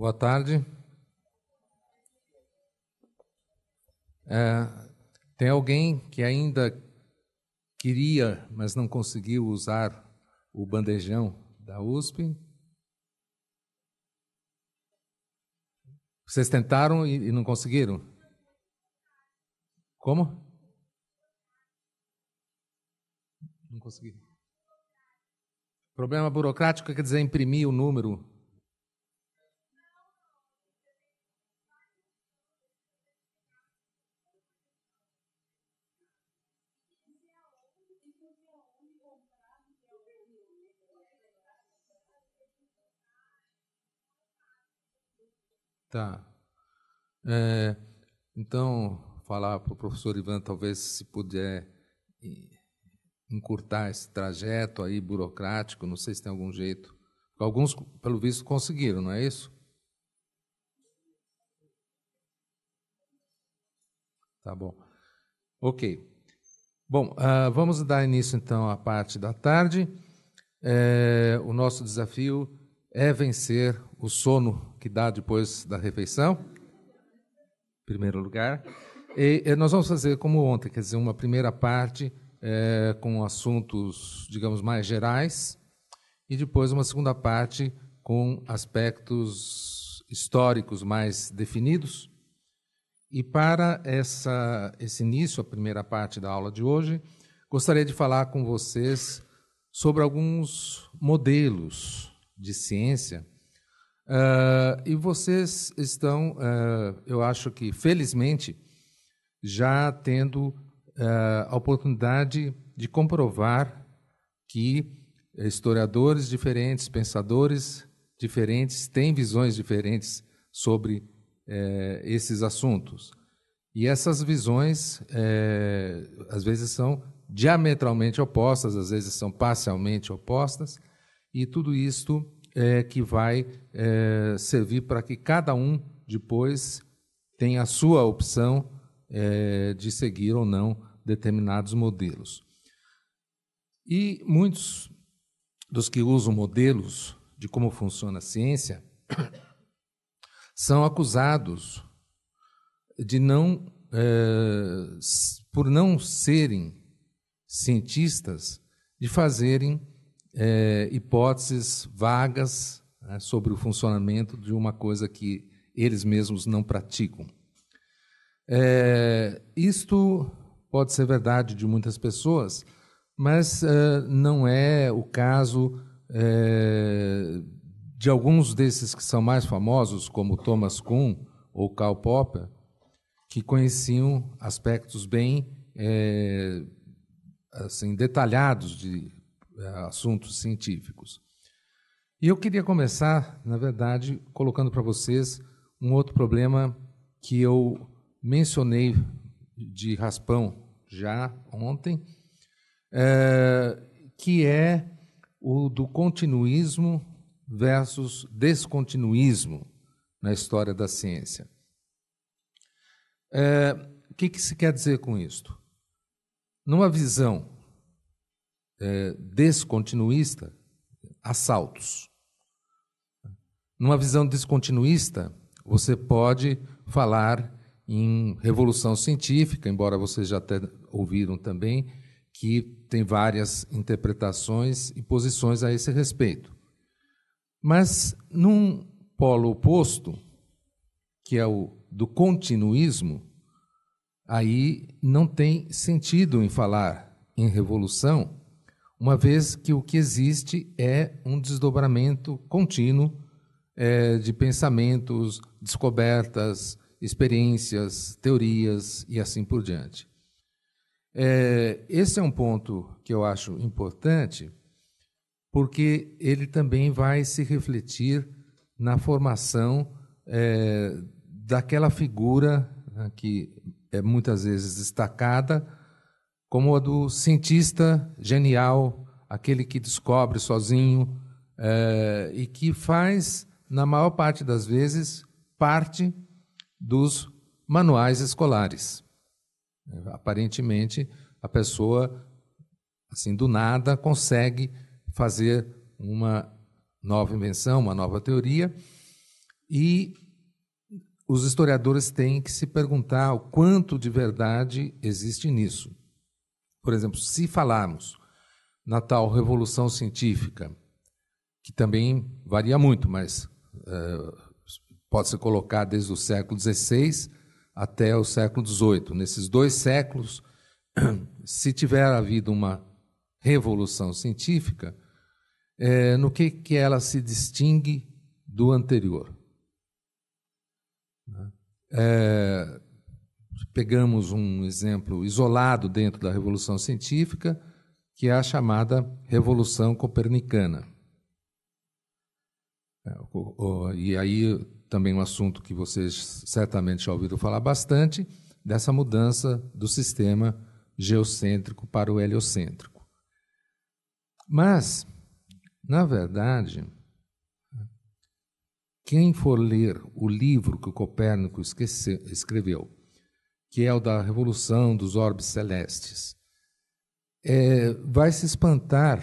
Boa tarde. É, tem alguém que ainda queria, mas não conseguiu usar o bandejão da USP? Vocês tentaram e, e não conseguiram? Como? Não consegui. Problema burocrático quer dizer imprimir o número Tá. É, então, falar para o professor Ivan, talvez se puder encurtar esse trajeto aí burocrático, não sei se tem algum jeito. Alguns, pelo visto, conseguiram, não é isso? Tá bom. Ok. Bom, uh, vamos dar início então à parte da tarde. É, o nosso desafio é vencer o sono que dá depois da refeição, em primeiro lugar. E, e eh, nós vamos fazer como ontem, quer dizer, uma primeira parte é, com assuntos, digamos, mais gerais, e depois uma segunda parte com aspectos históricos mais definidos. E para essa, esse início, a primeira parte da aula de hoje, gostaria de falar com vocês sobre alguns modelos de ciência Uh, e vocês estão, uh, eu acho que felizmente, já tendo uh, a oportunidade de comprovar que historiadores diferentes, pensadores diferentes têm visões diferentes sobre eh, esses assuntos. E essas visões, eh, às vezes, são diametralmente opostas, às vezes, são parcialmente opostas, e tudo isto é, que vai é, servir para que cada um depois tenha a sua opção é, de seguir ou não determinados modelos. E muitos dos que usam modelos de como funciona a ciência são acusados de não é, por não serem cientistas de fazerem é, hipóteses vagas né, sobre o funcionamento de uma coisa que eles mesmos não praticam. É, isto pode ser verdade de muitas pessoas, mas é, não é o caso é, de alguns desses que são mais famosos, como Thomas Kuhn ou Karl Popper, que conheciam aspectos bem é, assim, detalhados de é, assuntos científicos. E eu queria começar, na verdade, colocando para vocês um outro problema que eu mencionei de raspão já ontem, é, que é o do continuismo versus descontinuismo na história da ciência. É, o que, que se quer dizer com isto? Numa visão é, descontinuista assaltos. Numa visão descontinuista, você pode falar em revolução científica, embora vocês já até ouviram também, que tem várias interpretações e posições a esse respeito. Mas num polo oposto, que é o do continuismo, aí não tem sentido em falar em revolução, uma vez que o que existe é um desdobramento contínuo é, de pensamentos, descobertas, experiências, teorias e assim por diante. É, esse é um ponto que eu acho importante, porque ele também vai se refletir na formação é, daquela figura né, que é muitas vezes destacada como a do cientista genial, aquele que descobre sozinho é, e que faz, na maior parte das vezes, parte dos manuais escolares. Aparentemente, a pessoa, assim, do nada, consegue fazer uma nova invenção, uma nova teoria, e os historiadores têm que se perguntar o quanto de verdade existe nisso. Por exemplo, se falarmos na tal revolução científica, que também varia muito, mas uh, pode ser colocar desde o século XVI até o século XVIII. Nesses dois séculos, se tiver havido uma revolução científica, é, no que, que ela se distingue do anterior? É, pegamos um exemplo isolado dentro da revolução científica, que é a chamada revolução copernicana. É, e aí também um assunto que vocês certamente já ouviram falar bastante, dessa mudança do sistema geocêntrico para o heliocêntrico. Mas, na verdade, quem for ler o livro que o Copérnico esqueceu, escreveu que é o da revolução dos orbes celestes, é, vai se espantar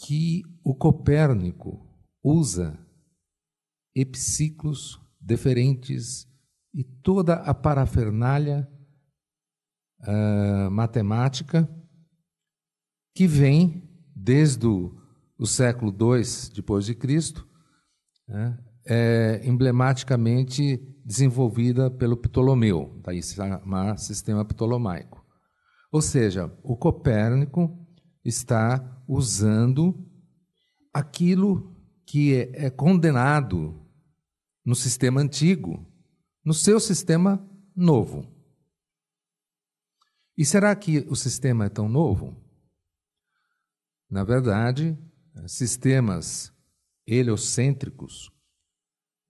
que o Copérnico usa epiciclos deferentes e toda a parafernália uh, matemática que vem desde o, o século II depois de Cristo, né, é, emblematicamente desenvolvida pelo Ptolomeu, daí se chamar sistema ptolomaico. Ou seja, o Copérnico está usando aquilo que é, é condenado no sistema antigo, no seu sistema novo. E será que o sistema é tão novo? Na verdade, sistemas heliocêntricos,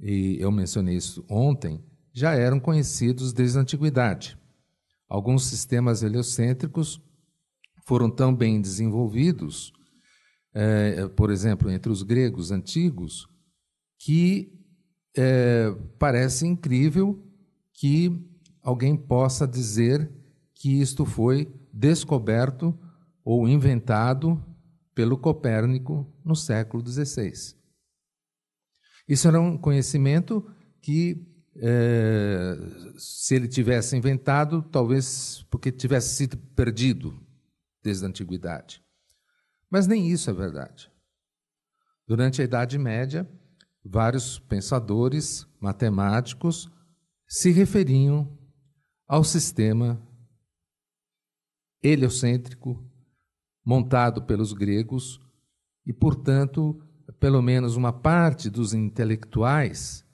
e eu mencionei isso ontem, já eram conhecidos desde a antiguidade. Alguns sistemas heliocêntricos foram tão bem desenvolvidos, é, por exemplo, entre os gregos antigos, que é, parece incrível que alguém possa dizer que isto foi descoberto ou inventado pelo Copérnico no século XVI. Isso era um conhecimento que, é, se ele tivesse inventado, talvez porque tivesse sido perdido desde a antiguidade. Mas nem isso é verdade. Durante a Idade Média, vários pensadores matemáticos se referiam ao sistema heliocêntrico montado pelos gregos e, portanto, pelo menos uma parte dos intelectuais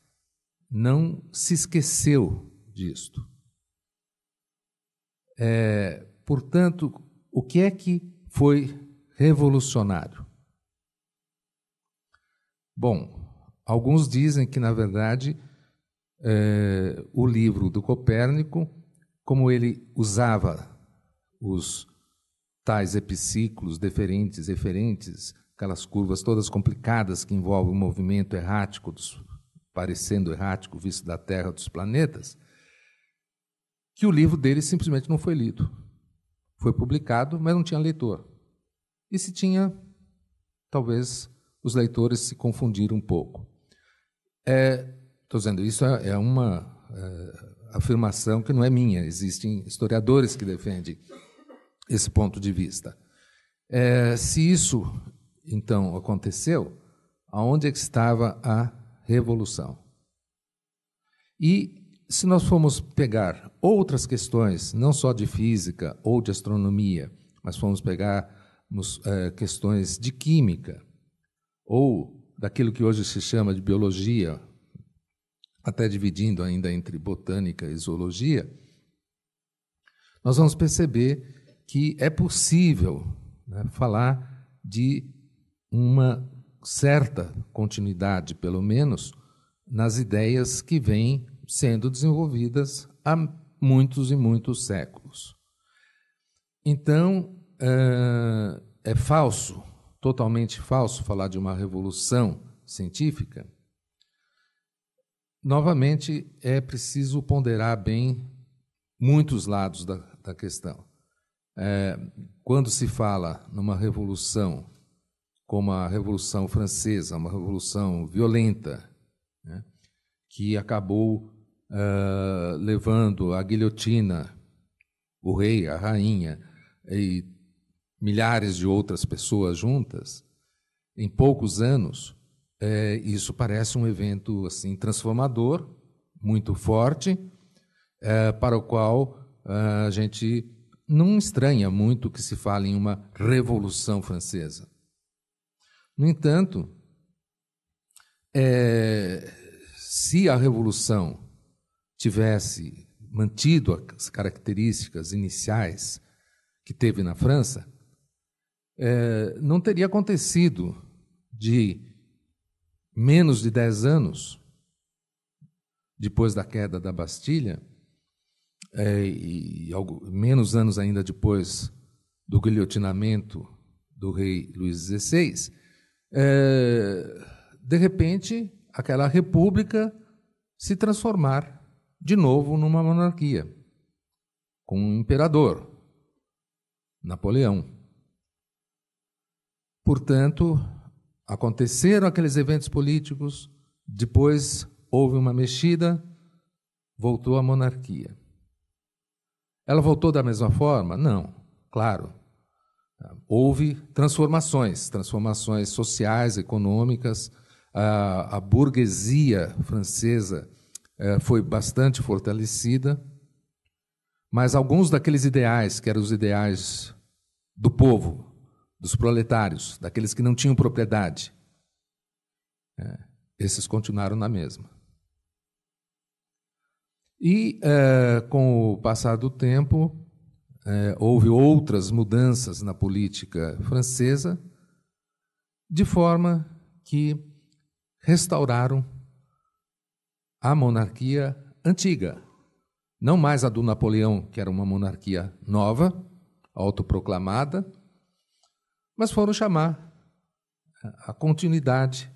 não se esqueceu disto. É, portanto, o que é que foi revolucionário? Bom, alguns dizem que, na verdade, é, o livro do Copérnico, como ele usava os tais epiciclos, deferentes, referentes, aquelas curvas todas complicadas que envolvem o movimento errático, dos, parecendo errático, visto da Terra, dos planetas, que o livro dele simplesmente não foi lido. Foi publicado, mas não tinha leitor. E se tinha, talvez os leitores se confundiram um pouco. Estou é, dizendo, isso é, é, uma é, afirmação que não é minha, existem historiadores que defendem esse ponto de vista. É, se isso então aconteceu, aonde é que estava a revolução. E se nós formos pegar outras questões, não só de física ou de astronomia, mas formos pegar nos, é, eh, questões de química ou daquilo que hoje se chama de biologia, até dividindo ainda entre botânica e zoologia, nós vamos perceber que é possível né, falar de uma certa continuidade, pelo menos, nas ideias que vêm sendo desenvolvidas há muitos e muitos séculos. Então, eh, é falso, totalmente falso, falar de uma revolução científica. Novamente, é preciso ponderar bem muitos lados da, da questão. É, quando se fala numa revolução como a Revolução Francesa, uma revolução violenta, né, que acabou uh, levando à guilhotina o rei, a rainha e milhares de outras pessoas juntas, em poucos anos, é, isso parece um evento assim transformador, muito forte, é, para o qual ah, a gente não estranha muito que se fale em uma revolução francesa. No entanto, é, se a revolução tivesse mantido as características iniciais que teve na França, é, não teria acontecido de menos de dez anos depois da queda da Bastilha, é, e algo, menos anos ainda depois do guilhotinamento do rei Luís XVI, é, de repente, aquela república se transformar de novo numa monarquia, com um imperador, Napoleão. Portanto, aconteceram aqueles eventos políticos, depois houve uma mexida, voltou a monarquia. Ela voltou da mesma forma? Não, claro. Houve transformações, transformações sociais, econômicas. A, a burguesia francesa eh, foi bastante fortalecida, mas alguns daqueles ideais, que eram os ideais do povo, dos proletários, daqueles que não tinham propriedade, né, esses continuaram na mesma. E, eh, com o passar do tempo, é, houve outras mudanças na política francesa, de forma que restauraram a monarquia antiga, não mais a do Napoleão, que era uma monarquia nova, autoproclamada, mas foram chamar a continuidade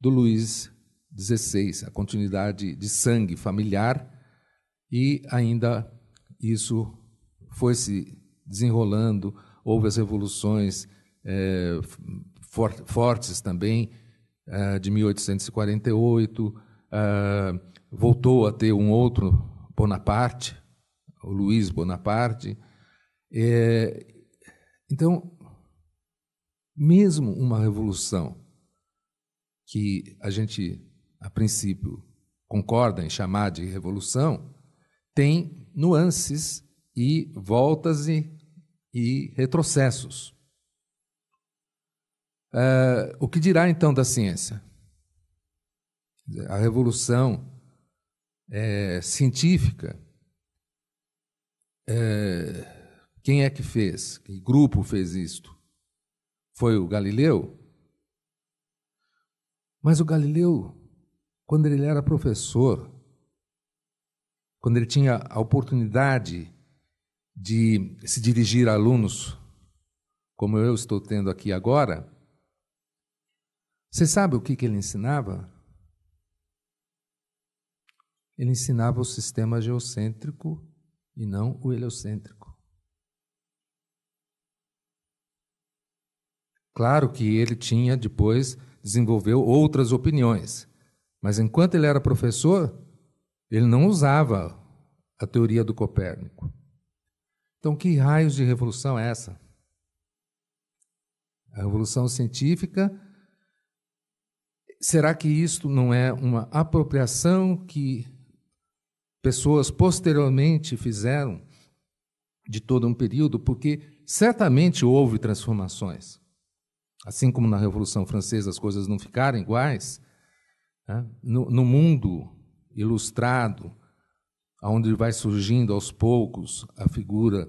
do Luís XVI, a continuidade de sangue familiar, e ainda isso foi se desenrolando, houve as revoluções é, for, fortes também, é, de 1848, é, eh, voltou a ter um outro Bonaparte, o Luiz Bonaparte. então, mesmo uma revolução que a gente, a princípio, concorda em chamar de revolução, tem nuances e voltas e, e retrocessos. É, o que dirá então da ciência? A revolução é, científica, é, quem é que fez? Que grupo fez isto? Foi o Galileu? Mas o Galileu, quando ele era professor, quando ele tinha a oportunidade de se dirigir a alunos, como eu estou tendo aqui agora, você sabe o que, que ele ensinava? Ele ensinava o sistema geocêntrico e não o heliocêntrico. Claro que ele tinha depois desenvolveu outras opiniões, mas enquanto ele era professor, ele não usava a teoria do Copérnico. Então, que raios de revolução é essa? A revolução científica. Será que isto não é uma apropriação que pessoas posteriormente fizeram de todo um período? Porque certamente houve transformações. Assim como na Revolução Francesa as coisas não ficaram iguais, né? no, no mundo ilustrado, onde vai surgindo aos poucos a figura,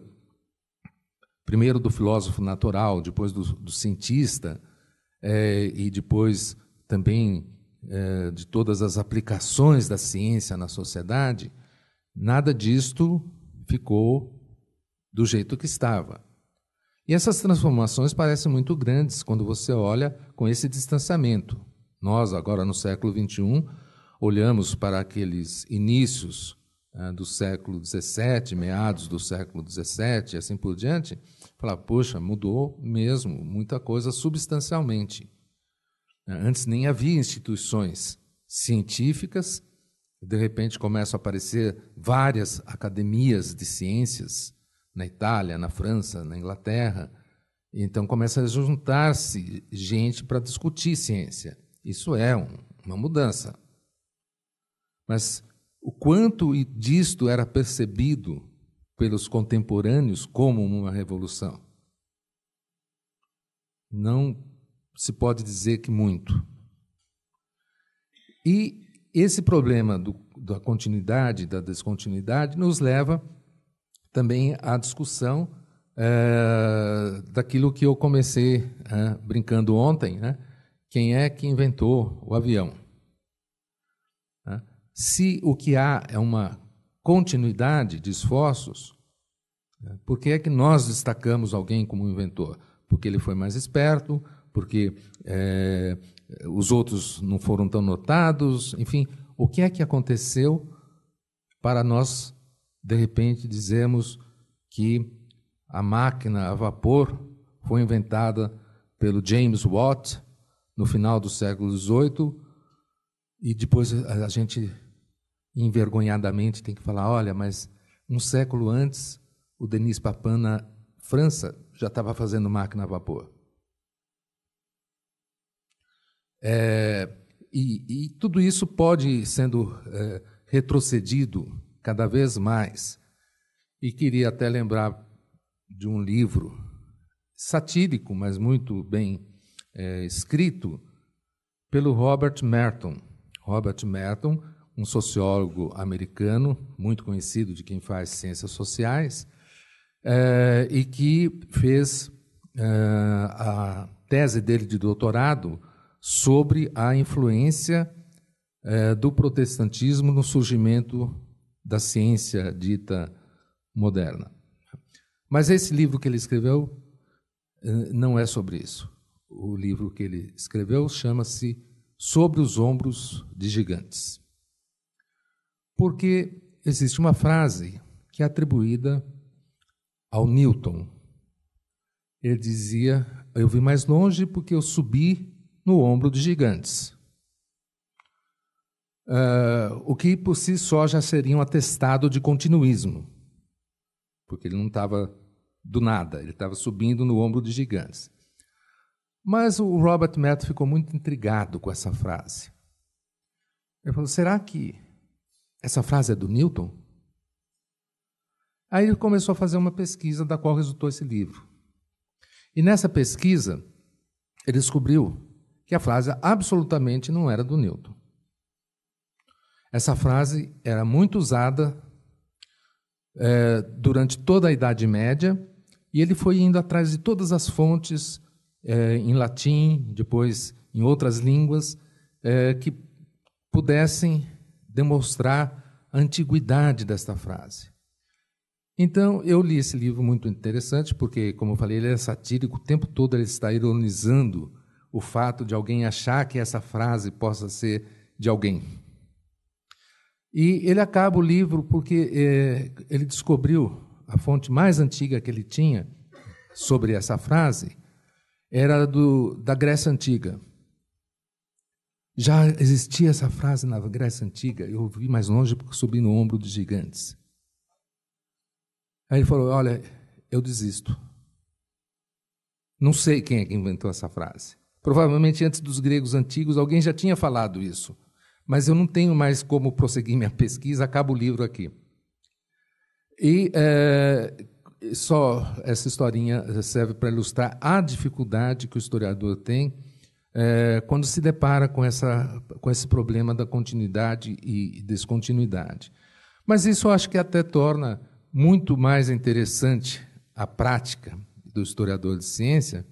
primeiro do filósofo natural, depois do, do cientista, é, e depois também é, de todas as aplicações da ciência na sociedade, nada disto ficou do jeito que estava. E essas transformações parecem muito grandes quando você olha com esse distanciamento. Nós, agora no século XXI, olhamos para aqueles inícios ah, do século XVII, meados do século XVII, e assim por diante, falar, poxa, mudou mesmo muita coisa substancialmente. Ah, antes nem havia instituições científicas, de repente começam a aparecer várias academias de ciências na Itália, na França, na Inglaterra. Então começa a juntar-se gente para discutir ciência. Isso é um, uma mudança. Mas o quanto disto era percebido pelos contemporâneos como uma revolução? Não se pode dizer que muito. E esse problema do, da continuidade, da descontinuidade, nos leva também à discussão é, daquilo que eu comecei é, brincando ontem, né? Quem é que inventou o avião? se o que há é uma continuidade de esforços, né, por que é que nós destacamos alguém como inventor? Porque ele foi mais esperto, porque é, os outros não foram tão notados, enfim, o que é que aconteceu para nós, de repente, dizermos que a máquina a vapor foi inventada pelo James Watt no final do século XVIII e depois a gente envergonhadamente tem que falar: olha, mas um século antes, o Denis Papin na França já estava fazendo máquina a vapor. É, e, e, tudo isso pode sendo é, retrocedido cada vez mais. E queria até lembrar de um livro satírico, mas muito bem é, escrito, pelo Robert Merton. Robert Merton um sociólogo americano, muito conhecido de quem faz ciências sociais, eh, e que fez eh, a tese dele de doutorado sobre a influência eh, do protestantismo no surgimento da ciência dita moderna. Mas esse livro que ele escreveu não é sobre isso. O livro que ele escreveu chama-se Sobre os Ombros de Gigantes. Porque existe uma frase que é atribuída ao Newton. Ele dizia: Eu vi mais longe porque eu subi no ombro de gigantes. Uh, o que por si só já seria um atestado de continuismo, porque ele não estava do nada, ele estava subindo no ombro de gigantes. Mas o Robert Matt ficou muito intrigado com essa frase. Ele falou: será que essa frase é do Newton? Aí ele começou a fazer uma pesquisa da qual resultou esse livro. E nessa pesquisa, ele descobriu que a frase absolutamente não era do Newton. Essa frase era muito usada é, durante toda a Idade Média e ele foi indo atrás de todas as fontes é, em latim, depois em outras línguas, é, que pudessem demonstrar a antiguidade desta frase. Então, eu li esse livro muito interessante, porque, como eu falei, ele é satírico, o tempo todo ele está ironizando o fato de alguém achar que essa frase possa ser de alguém. E ele acaba o livro porque eh, ele descobriu a fonte mais antiga que ele tinha sobre essa frase era do, da Grécia Antiga. Já existia essa frase na Grécia Antiga, eu ouvi mais longe porque subi no ombro dos gigantes. Aí ele falou: Olha, eu desisto. Não sei quem é que inventou essa frase. Provavelmente antes dos gregos antigos alguém já tinha falado isso, mas eu não tenho mais como prosseguir minha pesquisa, acabo o livro aqui. E é, só essa historinha serve para ilustrar a dificuldade que o historiador tem é, quando se depara com, essa, com esse problema da continuidade e descontinuidade. Mas isso eu acho que até torna muito mais interessante a prática do historiador de ciência,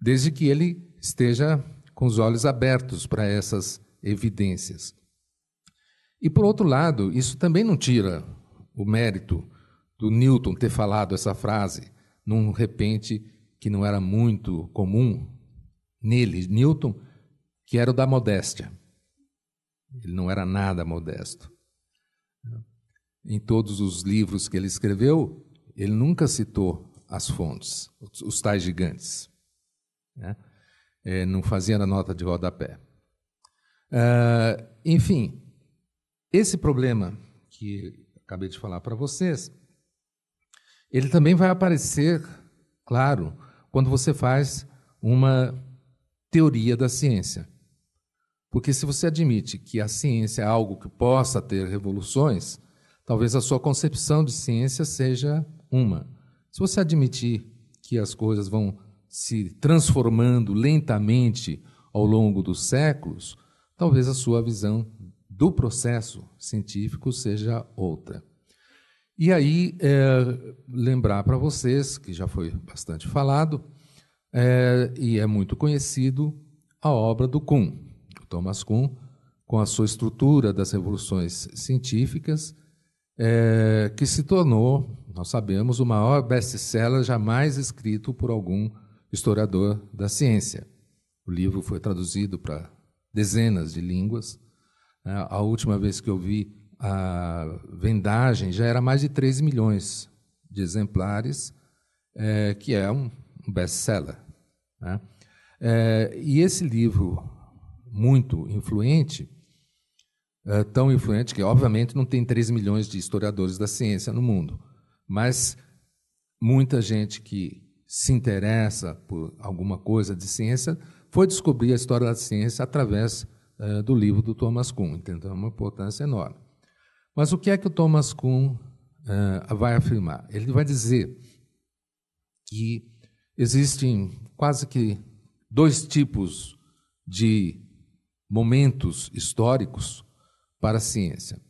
desde que ele esteja com os olhos abertos para essas evidências. E, por outro lado, isso também não tira o mérito do Newton ter falado essa frase num repente que não era muito comum nele, Newton, que era o da modéstia. Ele não era nada modesto. Em todos os livros que ele escreveu, ele nunca citou as fontes, os tais gigantes. Né? É, não fazia a nota de rodapé. Uh, enfim, esse problema que acabei de falar para vocês, ele também vai aparecer, claro, quando você faz uma teoria da ciência. Porque se você admite que a ciência é algo que possa ter revoluções, talvez a sua concepção de ciência seja uma. Se você admitir que as coisas vão se transformando lentamente ao longo dos séculos, talvez a sua visão do processo científico seja outra. E aí, é, lembrar para vocês, que já foi bastante falado, é, e é muito conhecido a obra do Kuhn, o Thomas Kuhn, com a sua estrutura das revoluções científicas, é, que se tornou, nós sabemos, o maior best-seller jamais escrito por algum historiador da ciência. O livro foi traduzido para dezenas de línguas. É, a última vez que eu vi a vendagem já era mais de 3 milhões de exemplares, é, que é um um best-seller. Né? É, e esse livro, muito influente, é, tão influente que, obviamente, não tem 3 milhões de historiadores da ciência no mundo, mas muita gente que se interessa por alguma coisa de ciência foi descobrir a história da ciência através é, do livro do Thomas Kuhn, então é uma importância enorme. Mas o que é que o Thomas Kuhn é, vai afirmar? Ele vai dizer que Existem quase que dois tipos de momentos históricos para a ciência.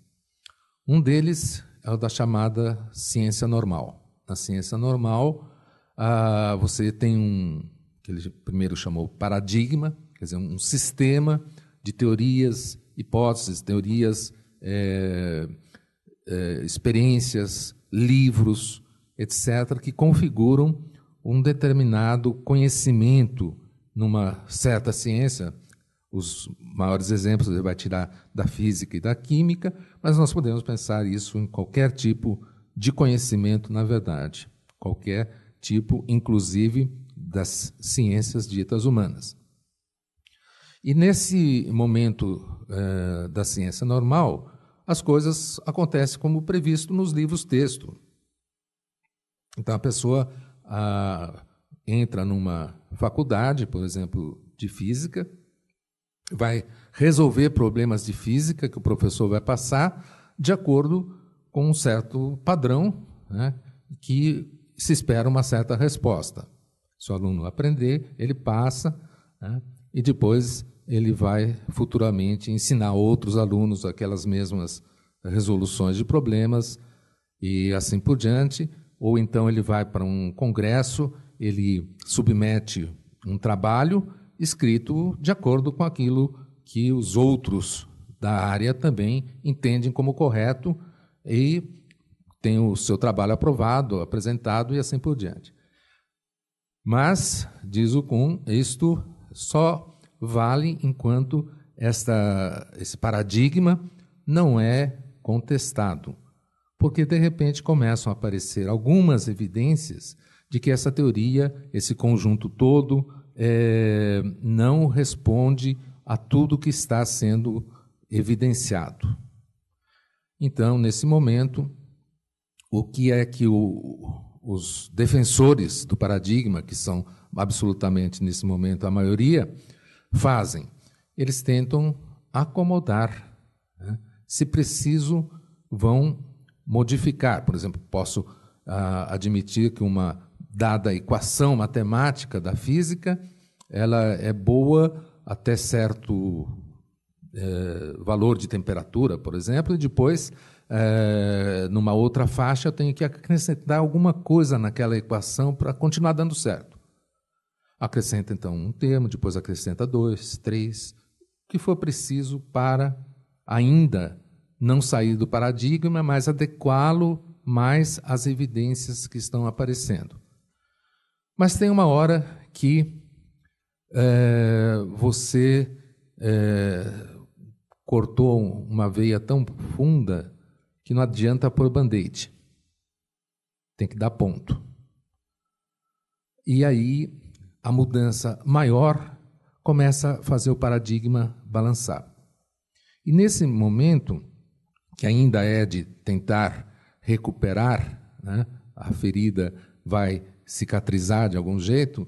Um deles é o da chamada ciência normal. Na ciência normal, ah, você tem um, que ele primeiro chamou paradigma, quer dizer, um sistema de teorias, hipóteses, teorias, é, é, experiências, livros, etc., que configuram um determinado conhecimento numa certa ciência. Os maiores exemplos ele vai tirar da física e da química, mas nós podemos pensar isso em qualquer tipo de conhecimento, na verdade, qualquer tipo, inclusive das ciências ditas humanas. E nesse momento eh, da ciência normal, as coisas acontecem como previsto nos livros texto. Então a pessoa entra numa faculdade, por exemplo, de física, vai resolver problemas de física que o professor vai passar de acordo com um certo padrão né, que se espera uma certa resposta. Se o aluno aprender, ele passa né, e depois ele vai futuramente ensinar outros alunos aquelas mesmas resoluções de problemas e assim por diante ou então ele vai para um congresso, ele submete um trabalho escrito de acordo com aquilo que os outros da área também entendem como correto e tem o seu trabalho aprovado, apresentado e assim por diante. Mas, diz o Kuhn, isto só vale enquanto esta, esse paradigma não é contestado porque de repente começam a aparecer algumas evidências de que essa teoria, esse conjunto todo, é, não responde a tudo que está sendo evidenciado. Então, nesse momento, o que é que o, os defensores do paradigma, que são absolutamente nesse momento a maioria, fazem? Eles tentam acomodar. Né? Se preciso, vão modificar. Por exemplo, posso ah, admitir que uma dada equação matemática da física ela é boa até certo eh, valor de temperatura, por exemplo, e depois, eh, numa outra faixa, eu tenho que acrescentar alguma coisa naquela equação para continuar dando certo. Acrescenta então um termo, depois acrescenta dois, três, o que for preciso para ainda não sair do paradigma, mas adequá-lo mais às evidências que estão aparecendo. Mas tem uma hora que é, você é, cortou uma veia tão funda que não adianta pôr band-aid. Tem que dar ponto. E aí a mudança maior começa a fazer o paradigma balançar. E nesse momento, que ainda é de tentar recuperar, né? a ferida vai cicatrizar de algum jeito,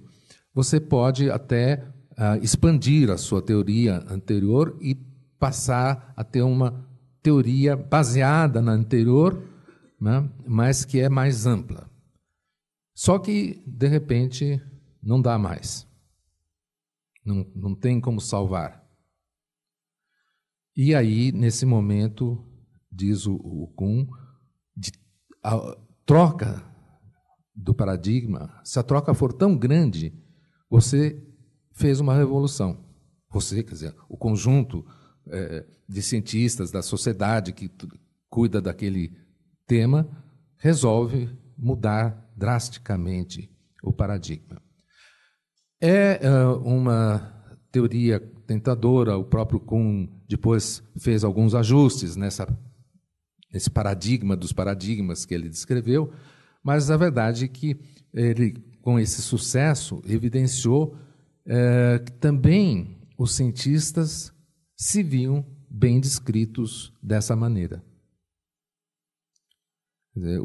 você pode até uh, expandir a sua teoria anterior e passar a ter uma teoria baseada na anterior, né? mas que é mais ampla. Só que, de repente, não dá mais. Não, não tem como salvar. E aí, nesse momento, diz o, o Kuhn, de, a troca do paradigma, se a troca for tão grande, você fez uma revolução. Você, quer dizer, o conjunto é, de cientistas da sociedade que cuida daquele tema resolve mudar drasticamente o paradigma. É uh, uma teoria tentadora, o próprio Kuhn depois fez alguns ajustes nessa esse paradigma dos paradigmas que ele descreveu, mas a verdade é que ele, com esse sucesso, evidenciou é, que também os cientistas se viam bem descritos dessa maneira.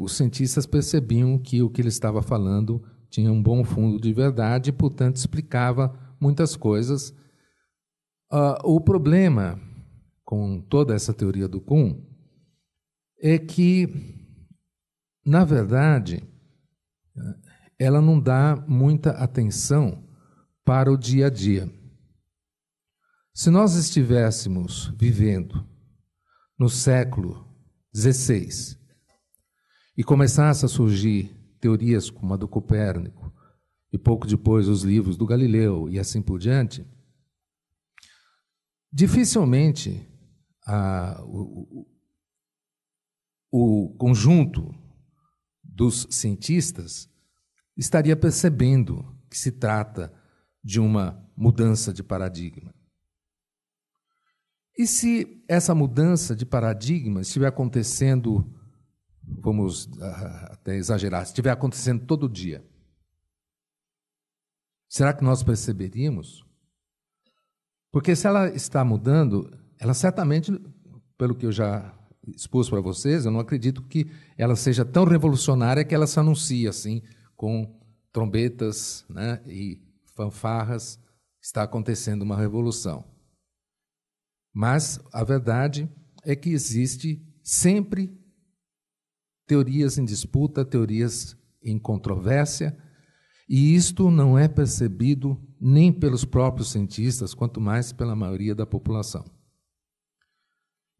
os cientistas percebiam que o que ele estava falando tinha um bom fundo de verdade e, portanto, explicava muitas coisas. Uh, o problema com toda essa teoria do Kuhn é que, na verdade, ela não dá muita atenção para o dia a dia. Se nós estivéssemos vivendo no século XVI e começasse a surgir teorias como a do Copérnico e pouco depois os livros do Galileu e assim por diante, dificilmente a, o, o conjunto dos cientistas estaria percebendo que se trata de uma mudança de paradigma. E se essa mudança de paradigma estiver acontecendo, vamos ah, até exagerar, estiver acontecendo todo dia, será que nós perceberíamos? Porque se ela está mudando, ela certamente, pelo que eu já expus para vocês, eu não acredito que ela seja tão revolucionária que ela se anuncie assim, com trombetas né, e fanfarras, está acontecendo uma revolução. Mas a verdade é que existe sempre teorias em disputa, teorias em controvérsia, e isto não é percebido nem pelos próprios cientistas, quanto mais pela maioria da população.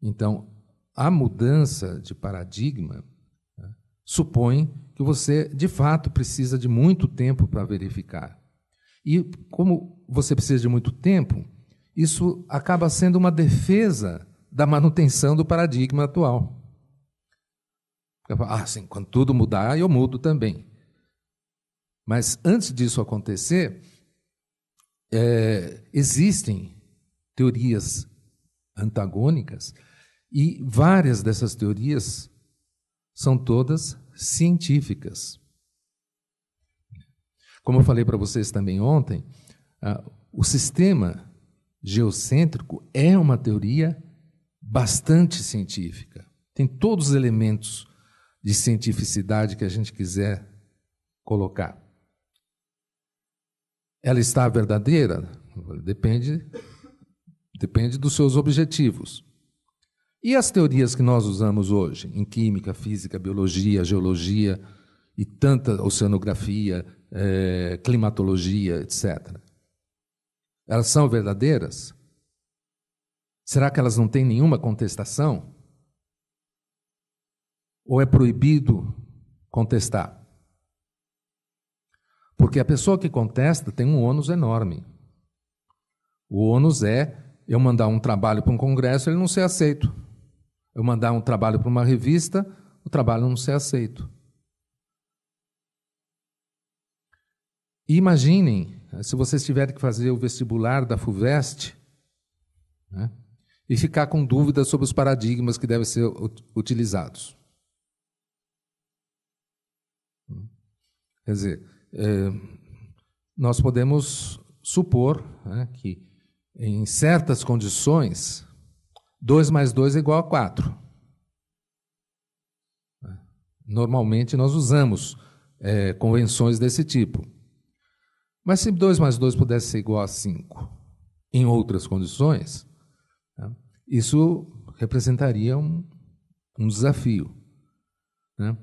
Então, a mudança de paradigma né, supõe que você, de fato, precisa de muito tempo para verificar. E como você precisa de muito tempo, isso acaba sendo uma defesa da manutenção do paradigma atual. Ah, sim, quando tudo mudar, eu mudo também. Mas antes disso acontecer, é, existem teorias antagônicas e várias dessas teorias são todas científicas. Como eu falei para vocês também ontem, uh, o sistema geocêntrico é uma teoria bastante científica. Tem todos os elementos de cientificidade que a gente quiser colocar. Ela está verdadeira? Depende, depende dos seus objetivos. E as teorias que nós usamos hoje, em química, física, biologia, geologia e tanta oceanografia, eh, climatologia, etc., elas são verdadeiras? Será que elas não têm nenhuma contestação? Ou é proibido contestar? Porque a pessoa que contesta tem um ônus enorme. O ônus é eu mandar um trabalho para um congresso e ele não ser aceito. Eu mandar um trabalho para uma revista, o trabalho não ser aceito. E imaginem, eh, se vocês tiverem que fazer o vestibular da FUVEST né, e ficar com dúvidas sobre os paradigmas que devem ser utilizados. Hum. Quer dizer, eh, nós podemos supor né, que, em certas condições, 2 mais 2 é igual a 4. Normalmente nós usamos é, convenções desse tipo. Mas se 2 mais 2 pudesse ser igual a 5 em outras condições, né, isso representaria um, um desafio. Né?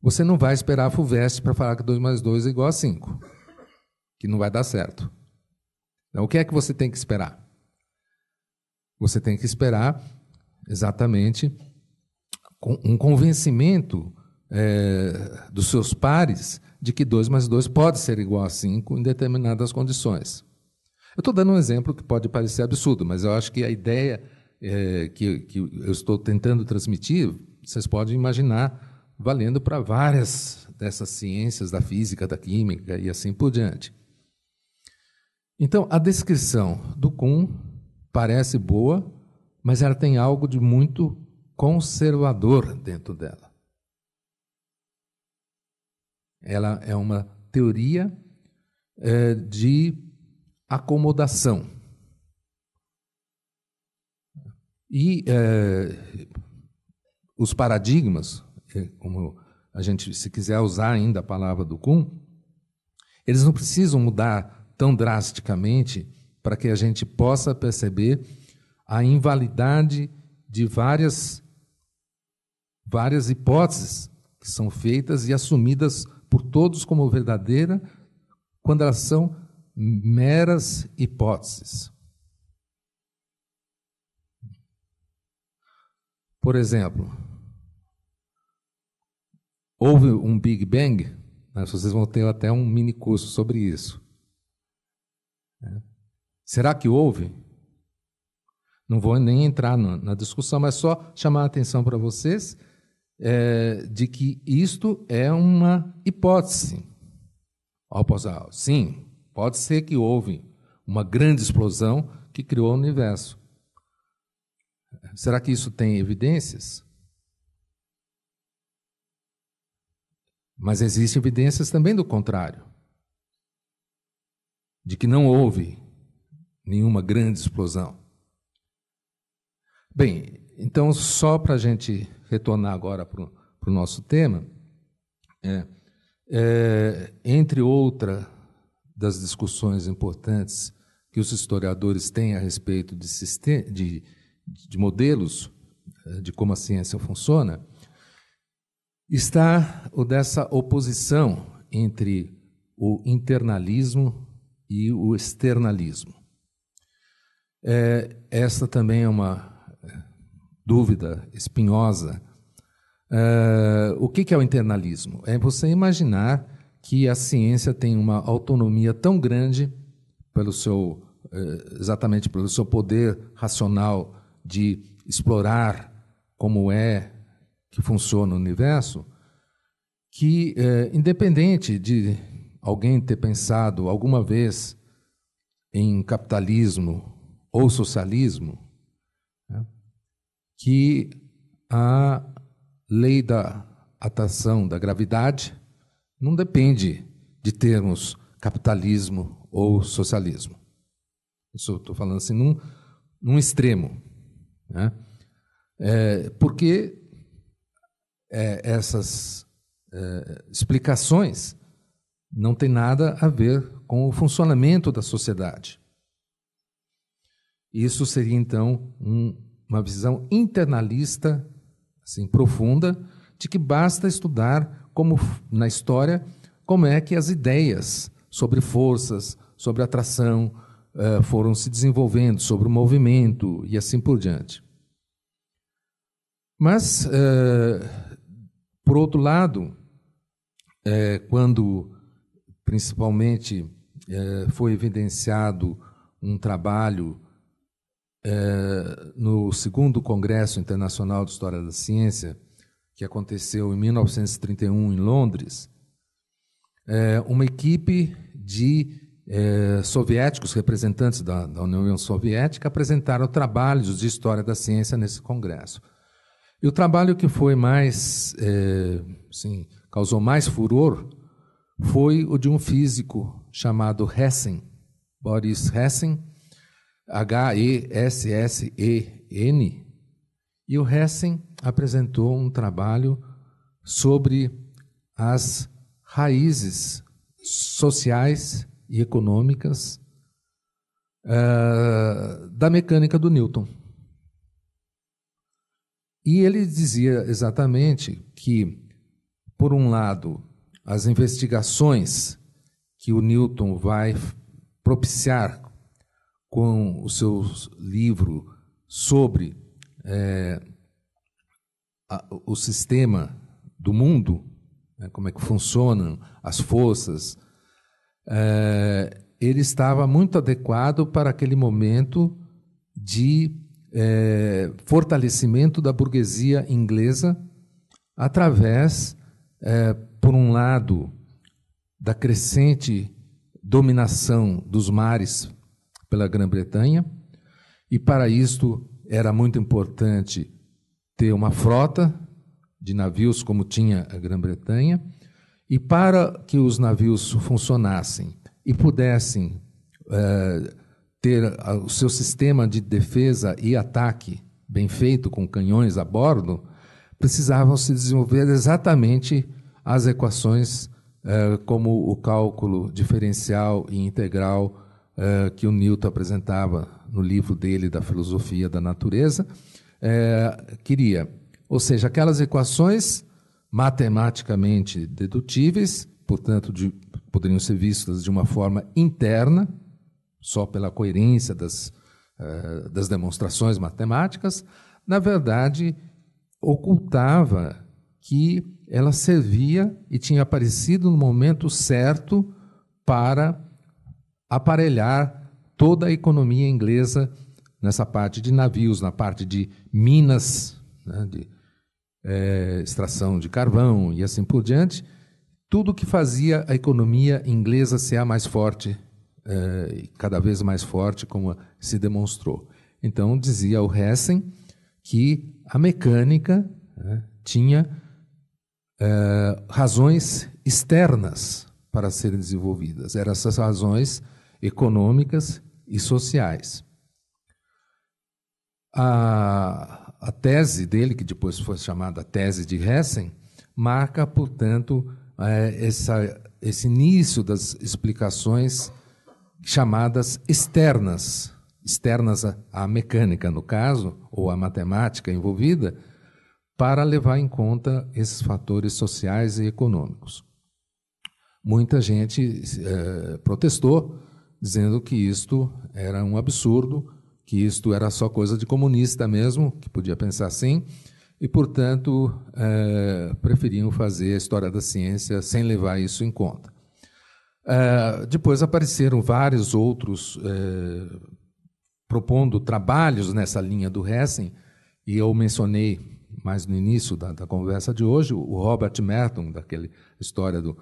Você não vai esperar a FUVEST para falar que 2 mais 2 é igual a 5, que não vai dar certo. Então, o que é que você tem que esperar? Você tem que esperar exatamente um convencimento é, dos seus pares de que 2 mais 2 pode ser igual a 5 em determinadas condições. Eu estou dando um exemplo que pode parecer absurdo, mas eu acho que a ideia é, que, que eu estou tentando transmitir, vocês podem imaginar valendo para várias dessas ciências da física, da química e assim por diante. Então, a descrição do Kuhn parece boa, mas ela tem algo de muito conservador dentro dela. Ela é uma teoria é, de acomodação. E é, os paradigmas, é, como a gente, se quiser usar ainda a palavra do Kuhn, eles não precisam mudar tão drasticamente para que a gente possa perceber a invalidade de várias várias hipóteses que são feitas e assumidas por todos como verdadeira quando elas são meras hipóteses. Por exemplo, houve um Big Bang, né? vocês vão ter até um mini curso sobre isso. Né? Será que houve? Não vou nem entrar na, discussão, mas só chamar a atenção para vocês é, de que isto é uma hipótese. Sim, pode ser que houve uma grande explosão que criou o universo. Será que isso tem evidências? Mas existem evidências também do contrário de que não houve nenhuma grande explosão. Bem, então, só para a gente retornar agora para o nosso tema, é, é, entre outra das discussões importantes que os historiadores têm a respeito de, de, de modelos é, de como a ciência funciona, está o dessa oposição entre o internalismo e o externalismo. É, esta também é uma é, dúvida espinhosa. É, o que, é o internalismo? É você imaginar que a ciência tem uma autonomia tão grande pelo seu é, exatamente pelo seu poder racional de explorar como é que funciona o universo, que é, independente de alguém ter pensado alguma vez em capitalismo ou socialismo, né, que a lei da atração da gravidade não depende de termos capitalismo ou socialismo. Isso estou falando assim num, num extremo. Né? É, porque é, essas é, explicações não têm nada a ver com o funcionamento da sociedade. Isso seria então um, uma visão internalista, assim profunda, de que basta estudar como na história como é que as ideias sobre forças, sobre atração uh, foram se desenvolvendo, sobre o movimento e assim por diante. Mas, uh, por outro lado, eh, quando principalmente foi evidenciado um trabalho é, no segundo Congresso Internacional de História da Ciência, que aconteceu em 1931 em Londres, é, uma equipe de é, soviéticos, representantes da, da, União Soviética, apresentaram trabalhos de história da ciência nesse congresso. E o trabalho que foi mais, é, sim, causou mais furor foi o de um físico chamado Hessen, Boris Hessen, H-E-S-S-E-N, e o Hessen apresentou um trabalho sobre as raízes sociais e econômicas uh, da mecânica do Newton. E ele dizia exatamente que, por um lado, as investigações que o Newton vai propiciar com o seu livro sobre é, a, o sistema do mundo, né, como é que funcionam as forças, é, ele estava muito adequado para aquele momento de é, fortalecimento da burguesia inglesa através, é, por um lado, da crescente dominação dos mares pela Grã-Bretanha, e para isto era muito importante ter uma frota de navios como tinha a Grã-Bretanha, e para que os navios funcionassem e pudessem eh, ter o seu sistema de defesa e ataque bem feito com canhões a bordo, precisavam se desenvolver exatamente as equações eh, como o cálculo diferencial e integral eh, que o Newton apresentava no livro dele da Filosofia da Natureza, eh, queria. Ou seja, aquelas equações matematicamente dedutíveis, portanto, de, poderiam ser vistas de uma forma interna, só pela coerência das, uh, das demonstrações matemáticas, na verdade, ocultava que ela servia e tinha aparecido no momento certo para aparelhar toda a economia inglesa nessa parte de navios, na parte de minas, né, de é, extração de carvão e assim por diante. Tudo que fazia a economia inglesa ser a mais forte, é, cada vez mais forte, como se demonstrou. Então, dizia o Hessen que a mecânica né, tinha é, razões externas para serem desenvolvidas. Eram essas razões econômicas e sociais. A, a tese dele, que depois foi chamada tese de Hessen, marca, portanto, é, essa, esse início das explicações chamadas externas, externas à mecânica, no caso, ou à matemática envolvida, para levar em conta esses fatores sociais e econômicos. Muita gente é, protestou dizendo que isto era um absurdo, que isto era só coisa de comunista mesmo, que podia pensar assim, e, portanto, é, preferiam fazer a história da ciência sem levar isso em conta. É, depois apareceram vários outros é, propondo trabalhos nessa linha do Hessen, e eu mencionei mais no início da, da conversa de hoje o Robert Merton, daquela história do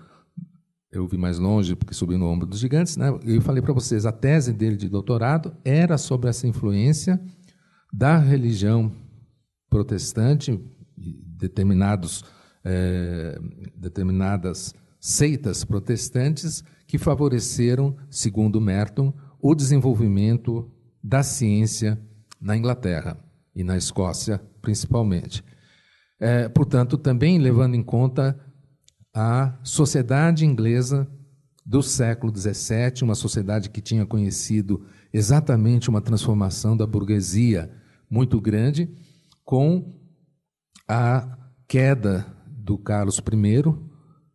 eu vi mais longe, porque subi no ombro dos gigantes, né? eu falei para vocês, a tese dele de doutorado era sobre essa influência da religião protestante, determinados, é, determinadas seitas protestantes que favoreceram, segundo Merton, o desenvolvimento da ciência na Inglaterra e na Escócia, principalmente. É, portanto, também levando em conta a sociedade inglesa do século XVII, uma sociedade que tinha conhecido exatamente uma transformação da burguesia muito grande, com a queda do Carlos I,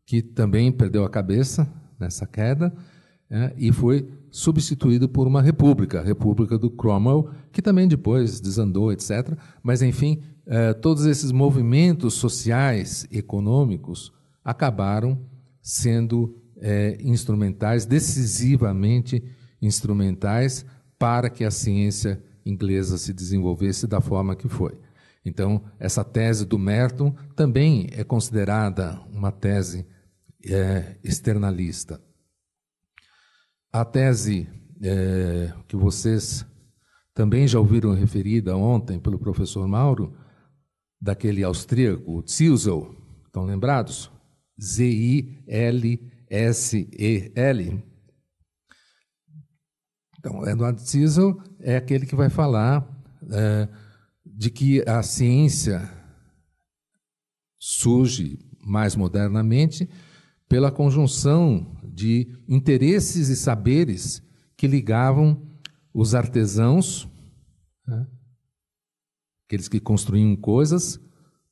que também perdeu a cabeça nessa queda, é, e foi substituído por uma república, a República do Cromwell, que também depois desandou, etc. Mas, enfim, é, todos esses movimentos sociais, econômicos, acabaram sendo é, instrumentais, decisivamente instrumentais, para que a ciência inglesa se desenvolvesse da forma que foi. Então, essa tese do Merton também é considerada uma tese é, externalista. A tese é, que vocês também já ouviram referida ontem pelo professor Mauro, daquele austríaco, Ziesel, estão lembrados? Z-I-L-S-E-L. Então, Edward Cecil é aquele que vai falar é, de que a ciência surge mais modernamente pela conjunção de interesses e saberes que ligavam os artesãos, né, aqueles que construíam coisas,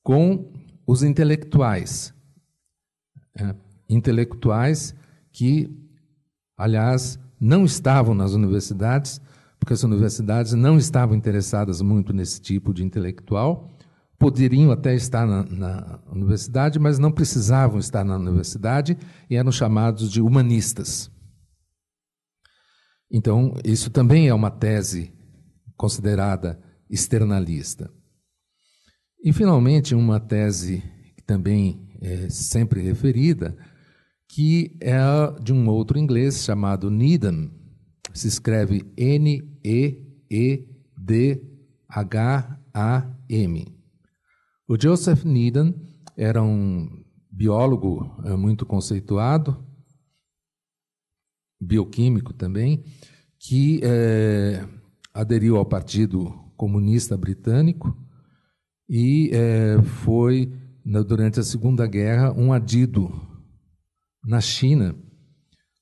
com os intelectuais é, intelectuais que, aliás, não estavam nas universidades, porque as universidades não estavam interessadas muito nesse tipo de intelectual. Poderiam até estar na, na universidade, mas não precisavam estar na universidade e eram chamados de humanistas. Então, isso também é uma tese considerada externalista. E, finalmente, uma tese que também é, sempre referida, que é de um outro inglês chamado Needham. Se escreve N-E-E-D-H-A-M. O Joseph Needham era um biólogo é, muito conceituado, bioquímico também, que é, aderiu ao Partido Comunista Britânico e é, foi durante a Segunda Guerra, um adido na China,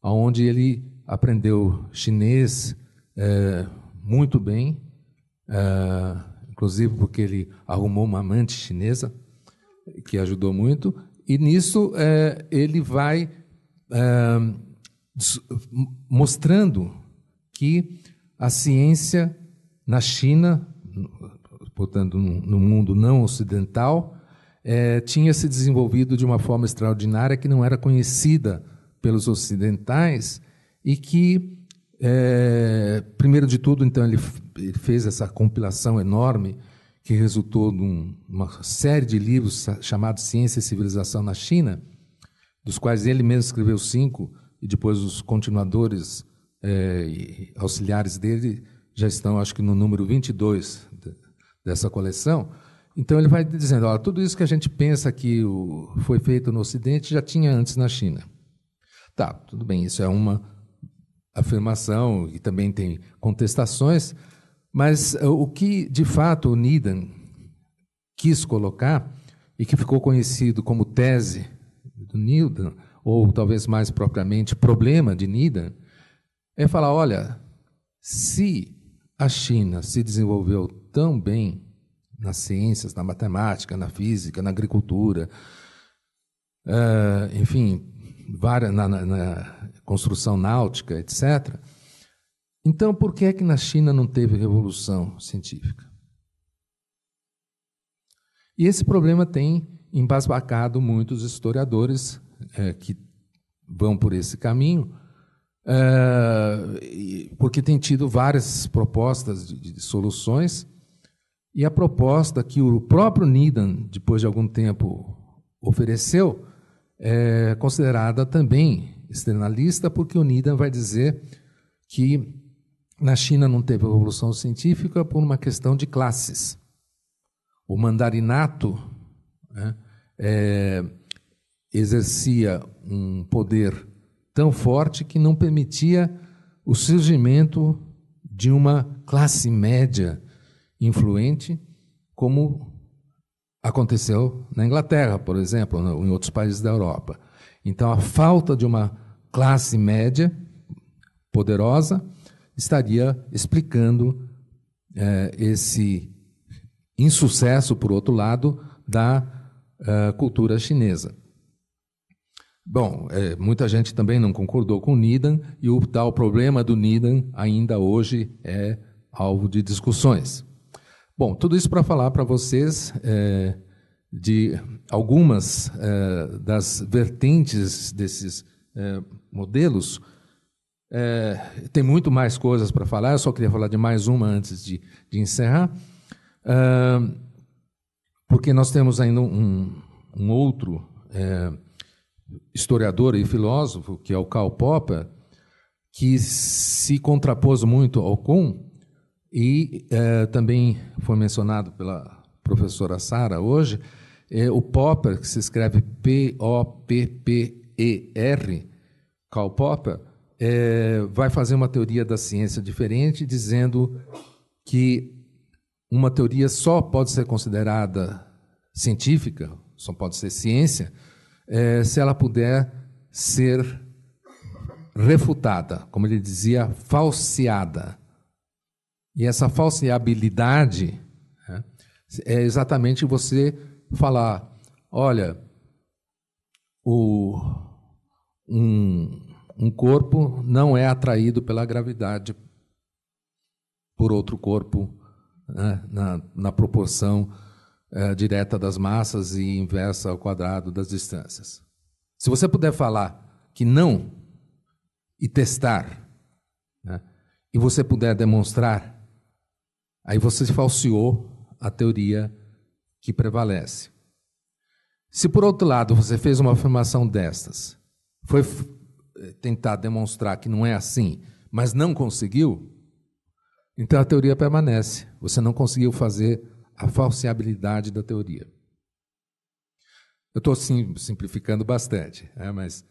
onde ele aprendeu chinês é, muito bem, é, inclusive porque ele arrumou uma amante chinesa, que ajudou muito, e nisso é, ele vai mostrando que a ciência na China, portanto, no mundo não ocidental, é, tinha se desenvolvido de uma forma extraordinária que não era conhecida pelos ocidentais e que, é, primeiro de tudo, então ele, ele, fez essa compilação enorme que resultou numa série de livros chamados Ciência e Civilização na China, dos quais ele mesmo escreveu cinco e depois os continuadores é, auxiliares dele já estão, acho que, no número 22 dessa coleção. Então ele vai dizendo, olha, tudo isso que a gente pensa que o, foi feito no Ocidente já tinha antes na China. Tá, tudo bem, isso é uma afirmação e também tem contestações, mas eh, o que de fato o Nidan quis colocar e que ficou conhecido como tese do Nidan, ou talvez mais propriamente problema de Nidan, é falar, olha, se a China se desenvolveu tão bem nas ciências, na matemática, na física, na agricultura, uh, enfim, várias, na, na, na, construção náutica, etc. Então, por que é que na China não teve revolução científica? E esse problema tem embasbacado muitos historiadores é, que vão por esse caminho, é, porque tem tido várias propostas de, de soluções e a proposta que o próprio Nidan, depois de algum tempo, ofereceu é considerada também externalista, porque o Nidan vai dizer que na China não teve revolução científica por uma questão de classes. O mandarinato né, é, exercia um poder tão forte que não permitia o surgimento de uma classe média influente, como aconteceu na Inglaterra, por exemplo, né, em outros países da Europa. Então, a falta de uma classe média poderosa estaria explicando eh, esse insucesso, por outro lado, da eh, cultura chinesa. Bom, eh, muita gente também não concordou com o Nidan e o tal problema do Nidan ainda hoje é alvo de discussões. Bom, tudo isso para falar para vocês é, de algumas é, das vertentes desses é, modelos. É, tem muito mais coisas para falar, eu só queria falar de mais uma antes de, de encerrar, é, porque nós temos ainda um, um outro é, historiador e filósofo, que é o Karl Popper, que se contrapôs muito ao Kuhn, e é, também foi mencionado pela professora Sara hoje, é, o Popper, que se escreve P-O-P-P-E-R, Karl Popper, é, vai fazer uma teoria da ciência diferente, dizendo que uma teoria só pode ser considerada científica, só pode ser ciência, é, se ela puder ser refutada, como ele dizia, falseada. E essa falseabilidade né, é exatamente você falar: olha, o, um, um corpo não é atraído pela gravidade por outro corpo né, na, na proporção é, direta das massas e inversa ao quadrado das distâncias. Se você puder falar que não e testar, né, e você puder demonstrar Aí você falseou a teoria que prevalece. Se por outro lado você fez uma afirmação destas, foi eh, tentar demonstrar que não é assim, mas não conseguiu, então a teoria permanece. Você não conseguiu fazer a falseabilidade da teoria. Eu estou sim, simplificando bastante, né, mas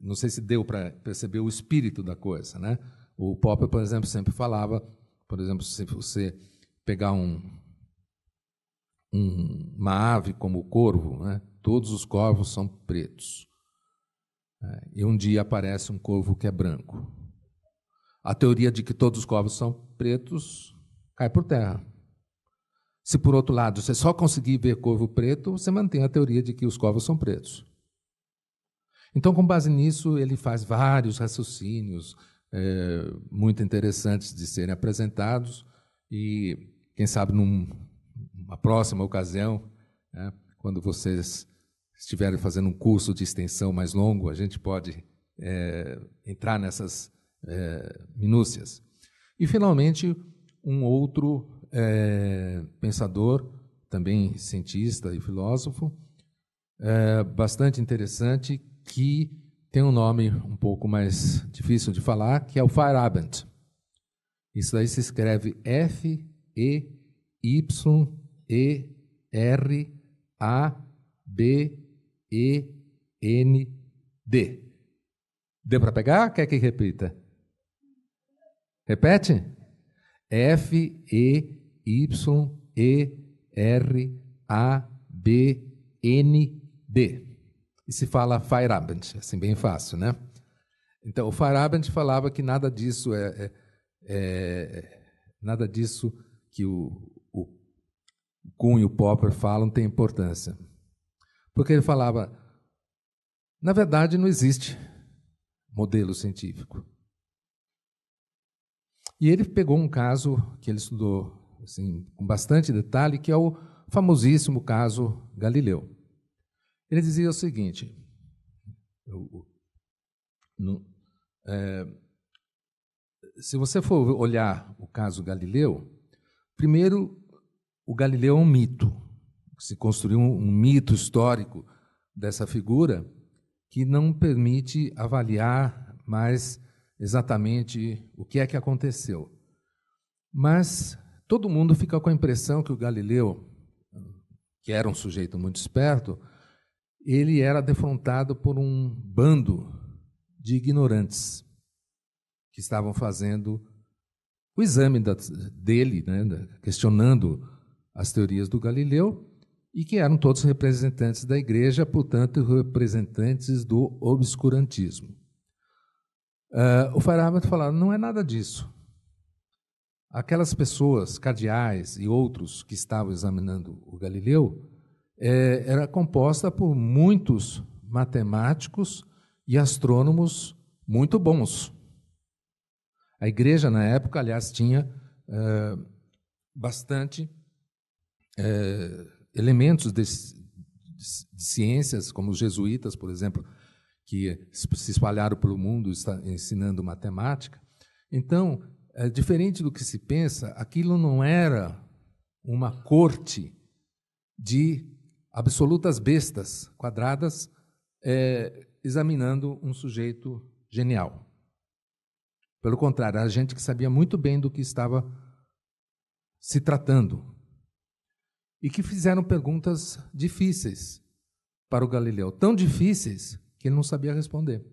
não sei se deu para perceber o espírito da coisa. Né? O Popper, por exemplo, sempre falava, por exemplo, se você pegar um, um, uma ave como o corvo, né? todos os corvos são pretos. É, e um dia aparece um corvo que é branco. A teoria de que todos os corvos são pretos cai por terra. Se, por outro lado, você só conseguir ver corvo preto, você mantém a teoria de que os corvos são pretos. Então, com base nisso, ele faz vários raciocínios é, muito interessantes de serem apresentados e quem sabe numa próxima ocasião, né, quando vocês estiverem fazendo um curso de extensão mais longo, a gente pode é, entrar nessas é, minúcias. E, finalmente, um outro é, pensador, também cientista e filósofo, é, bastante interessante, que tem um nome um pouco mais difícil de falar, que é o Feyerabend. Isso daí se escreve F e, Y, E, R, A, B, E, N, D. Deu para pegar? Quer que repita? Repete? F, E, Y, E, R, A, B, N, D. E se fala Feierabend, assim, bem fácil, né? Então, o Feierabend falava que nada disso é, é, é nada disso que o, o Kuhn e o Popper falam tem importância. Porque ele falava, na verdade não existe modelo científico. E ele pegou um caso que ele estudou assim, com bastante detalhe, que é o famosíssimo caso Galileu. Ele dizia o seguinte: eu, no, é, se você for olhar o caso Galileu, Primeiro, o Galileu é um mito. Se construiu um, um mito histórico dessa figura que não permite avaliar mais exatamente o que é que aconteceu. Mas todo mundo fica com a impressão que o Galileu, que era um sujeito muito esperto, ele era defrontado por um bando de ignorantes que estavam fazendo o exame da, dele, né, né, questionando as teorias do Galileu, e que eram todos representantes da igreja, portanto, representantes do obscurantismo. Uh, o Feyerabend falava, não é nada disso. Aquelas pessoas, cardeais e outros que estavam examinando o Galileu, é, era composta por muitos matemáticos e astrônomos muito bons. A igreja, na época, aliás, tinha é, bastante é, elementos de, de, de, ciências, como os jesuítas, por exemplo, que se espalharam pelo mundo ensinando matemática. Então, é, diferente do que se pensa, aquilo não era uma corte de absolutas bestas quadradas eh, examinando um sujeito genial. Pelo contrário, era gente que sabia muito bem do que estava se tratando e que fizeram perguntas difíceis para o Galileu, tão difíceis que ele não sabia responder.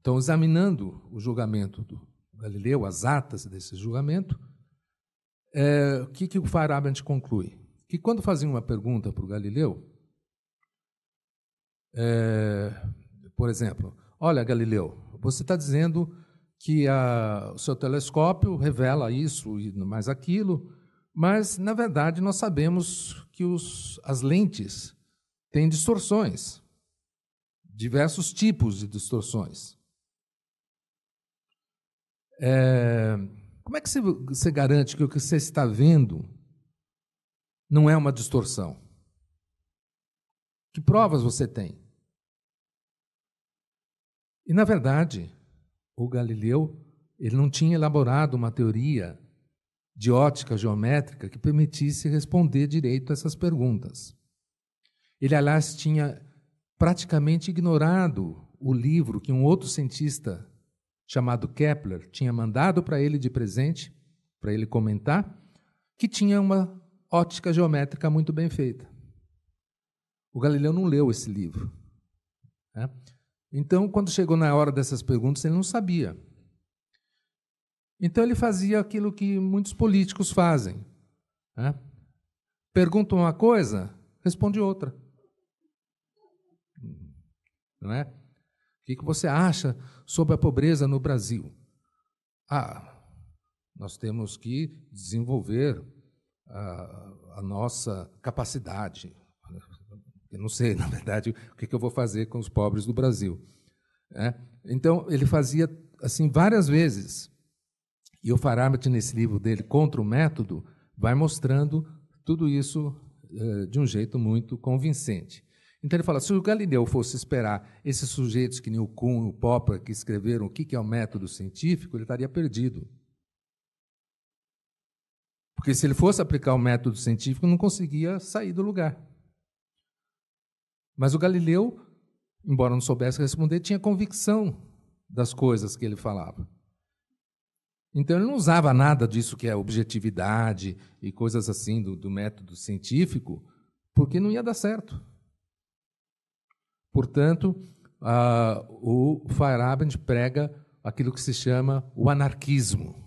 Então, examinando o julgamento do Galileu, as atas desse julgamento, é, o que, que o Farabent conclui? Que quando faziam uma pergunta para o Galileu, é, por exemplo, olha, Galileu, você está dizendo que a, o seu telescópio revela isso e mais aquilo, mas, na verdade, nós sabemos que os, as lentes têm distorções, diversos tipos de distorções. É, como é que você, você garante que o que você está vendo não é uma distorção? Que provas você tem? E, na verdade, o Galileu ele não tinha elaborado uma teoria de ótica geométrica que permitisse responder direito a essas perguntas. Ele, aliás, tinha praticamente ignorado o livro que um outro cientista chamado Kepler tinha mandado para ele de presente, para ele comentar, que tinha uma ótica geométrica muito bem feita. O Galileu não leu esse livro. Né? Então, quando chegou na hora dessas perguntas, ele não sabia. Então, ele fazia aquilo que muitos políticos fazem: né? uma coisa, responde outra. É? O que você acha sobre a pobreza no Brasil? Ah, nós temos que desenvolver a, a nossa capacidade eu não sei, na verdade, o que eu vou fazer com os pobres do Brasil. É? Então, ele fazia assim várias vezes. E o Farabat, nesse livro dele, Contra o Método, vai mostrando tudo isso eh, de um jeito muito convincente. Então ele fala: se o Galileu fosse esperar esses sujeitos que nem o Kuhn e o Popper, que escreveram o que é o método científico, ele estaria perdido. Porque se ele fosse aplicar o método científico, não conseguia sair do lugar. Mas o Galileu, embora não soubesse responder, tinha convicção das coisas que ele falava. Então ele não usava nada disso que é objetividade e coisas assim do, do método científico, porque não ia dar certo. Portanto, uh, o Feyerabend prega aquilo que se chama o anarquismo.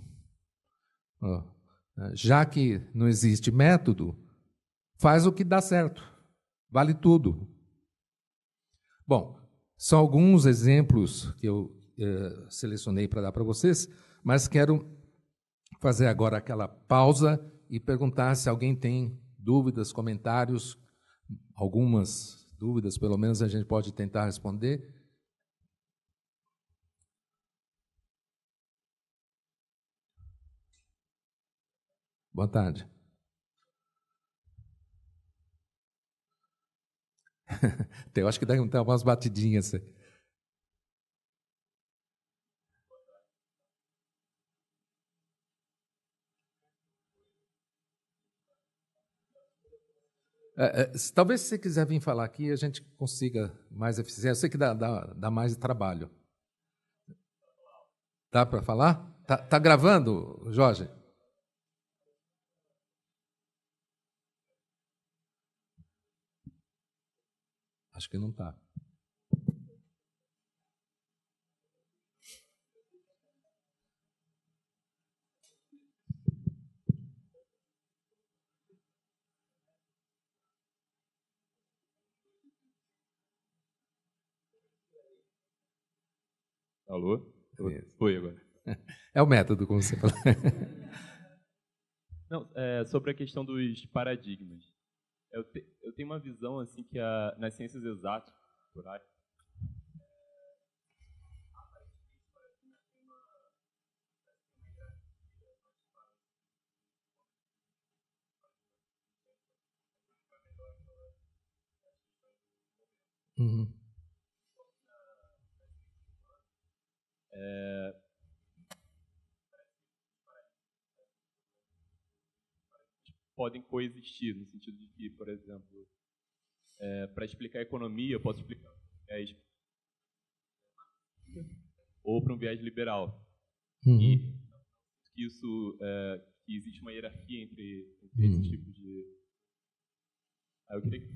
Uh, já que não existe método, faz o que dá certo, vale tudo. Bom, são alguns exemplos que eu eh, selecionei para dar para vocês, mas quero fazer agora aquela pausa e perguntar se alguém tem dúvidas, comentários, algumas dúvidas, pelo menos a gente pode tentar responder. Boa tarde. Eu acho que dá, dá umas batidinhas. É, é, talvez se você quiser vir falar aqui, a gente consiga mais eficiência. Eu sei que dá, dá, dá mais trabalho. Dá para falar? Está tá, gravando, Jorge? Acho que não está. Alô? Foi agora. É o método, como você Não, é, sobre a questão dos paradigmas eu, te, eu tenho uma visão assim que a, nas ciências exatas, por aí, Uhum. É, podem coexistir, no sentido de que, por exemplo, é, para explicar a economia, eu posso explicar é, ou para um viés liberal. Uhum. E isso, é, que existe uma hierarquia entre, entre uhum. esse tipo de... Aí ah, eu queria...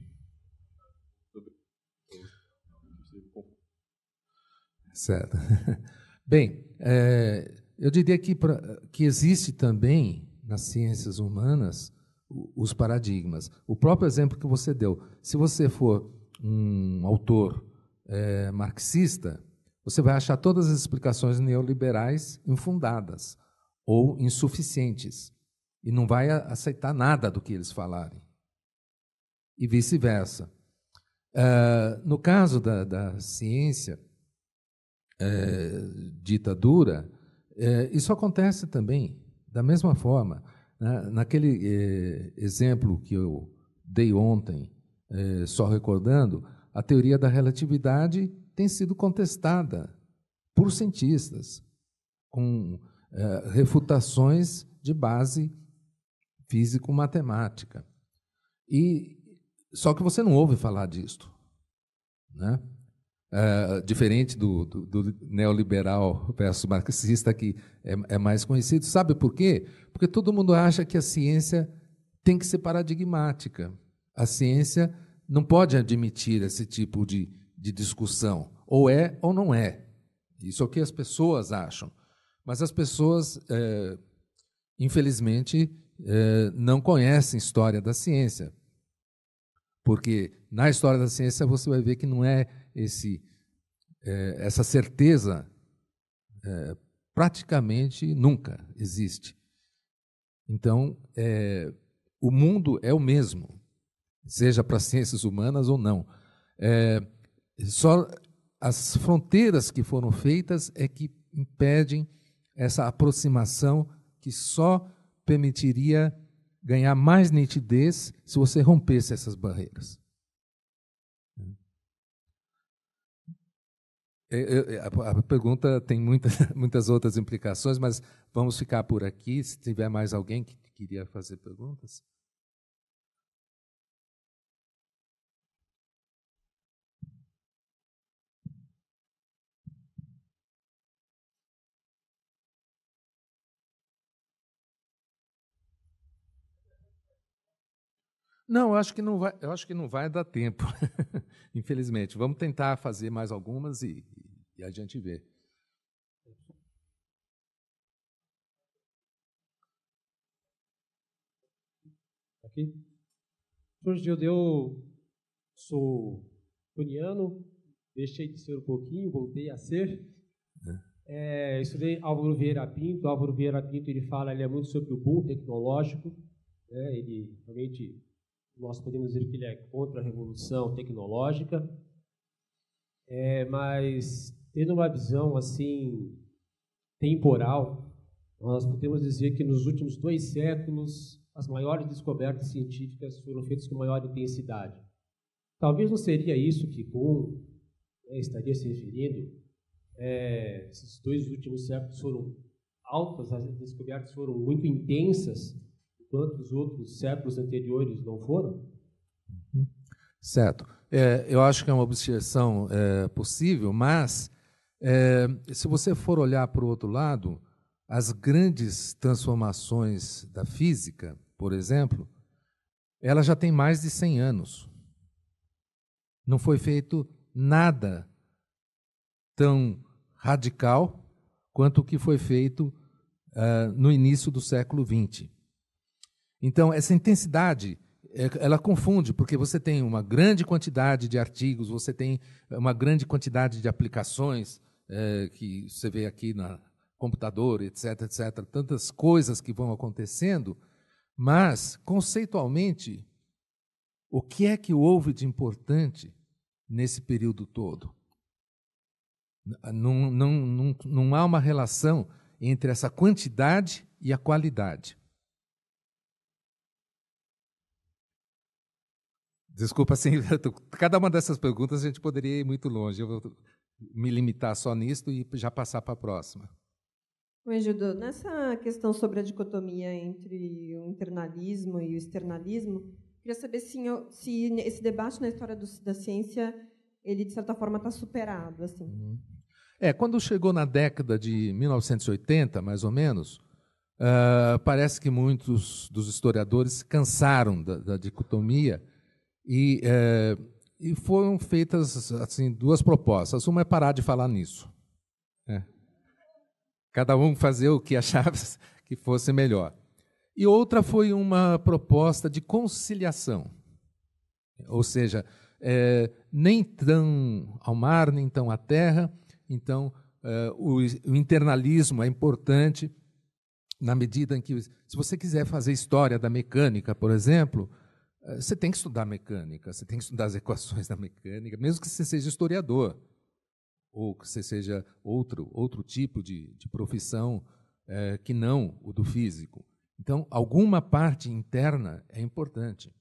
Sobre... Certo. Bem, é, eu diria que, pra, que existe também nas ciências humanas os paradigmas. O próprio exemplo que você deu, se você for um autor é, marxista, você vai achar todas as explicações neoliberais infundadas ou insuficientes e não vai aceitar nada do que eles falarem. E vice-versa. Uh, no caso da, da ciência é, é, isso acontece também, da mesma forma. Né? Naquele eh, exemplo que eu dei ontem, eh, só recordando, a teoria da relatividade tem sido contestada por cientistas, com eh, refutações de base físico-matemática. E só que você não ouve falar disto, né? Uh, diferente do, do, do, neoliberal versus marxista que é, é, mais conhecido. Sabe por quê? Porque todo mundo acha que a ciência tem que ser paradigmática. A ciência não pode admitir esse tipo de, de discussão. Ou é ou não é. Isso é o que as pessoas acham. Mas as pessoas, é, infelizmente, é, não conhecem história da ciência. Porque na história da ciência você vai ver que não é esse, é, essa certeza é, praticamente nunca existe. Então, é, o mundo é o mesmo, seja para ciências humanas ou não. É, só as fronteiras que foram feitas é que impedem essa aproximação que só permitiria ganhar mais nitidez se você rompesse essas barreiras. a pergunta tem muitas, muitas outras implicações, mas vamos ficar por aqui. Se tiver mais alguém que queria fazer perguntas. Não, eu acho que não vai, eu acho que não vai dar tempo, infelizmente. Vamos tentar fazer mais algumas e, e a gente vê. Aqui. Sou judeu, sou cuniano, deixei de ser um pouquinho, voltei a ser. É. É, estudei Álvaro Vieira Pinto. Álvaro Vieira Pinto ele fala, ele é muito sobre o boom tecnológico. Né? Ele realmente nós podemos dizer que ele é contra a revolução tecnológica, é, mas tendo uma visão assim temporal, nós podemos dizer que nos últimos dois séculos as maiores descobertas científicas foram feitas com maior intensidade. Talvez não seria isso que Kuhn né, estaria se referindo. É, esses dois últimos séculos foram altos, as descobertas foram muito intensas, quantos outros séculos anteriores não foram? Uhum. Certo. É, eu acho que é uma objeção é, possível, mas é, se você for olhar para o outro lado, as grandes transformações da física, por exemplo, ela já tem mais de 100 anos. Não foi feito nada tão radical quanto o que foi feito uh, no início do século XX. Então, essa intensidade é, ela confunde, porque você tem uma grande quantidade de artigos, você tem uma grande quantidade de aplicações é, que você vê aqui na computador, etc, etc, tantas coisas que vão acontecendo, mas conceitualmente o que é que houve de importante nesse período todo? Não, não, não, não há uma relação entre essa quantidade e a qualidade. Desculpa, assim, cada uma dessas perguntas a gente poderia ir muito longe. Eu vou me limitar só nisto e já passar para a próxima. Oi, Judô. Nessa questão sobre a dicotomia entre o internalismo e o externalismo, queria saber se, se esse debate na história do, da ciência ele de certa forma está superado, assim. Uhum. É, quando chegou na década de 1980, mais ou menos, uh, parece que muitos dos historiadores cansaram da, da dicotomia e, é, e foram feitas assim duas propostas. Uma é parar de falar nisso. Né? Cada um fazer o que achava que fosse melhor. E outra foi uma proposta de conciliação. Ou seja, é, nem tão ao mar, nem tão à terra. Então, é, o, o internalismo é importante na medida em que, se você quiser fazer história da mecânica, por exemplo, eh, você tem que estudar mecânica, você tem que estudar as equações da mecânica, mesmo que você seja historiador, ou que você seja outro, outro tipo de, de profissão é, que não o do físico. Então, alguma parte interna é importante.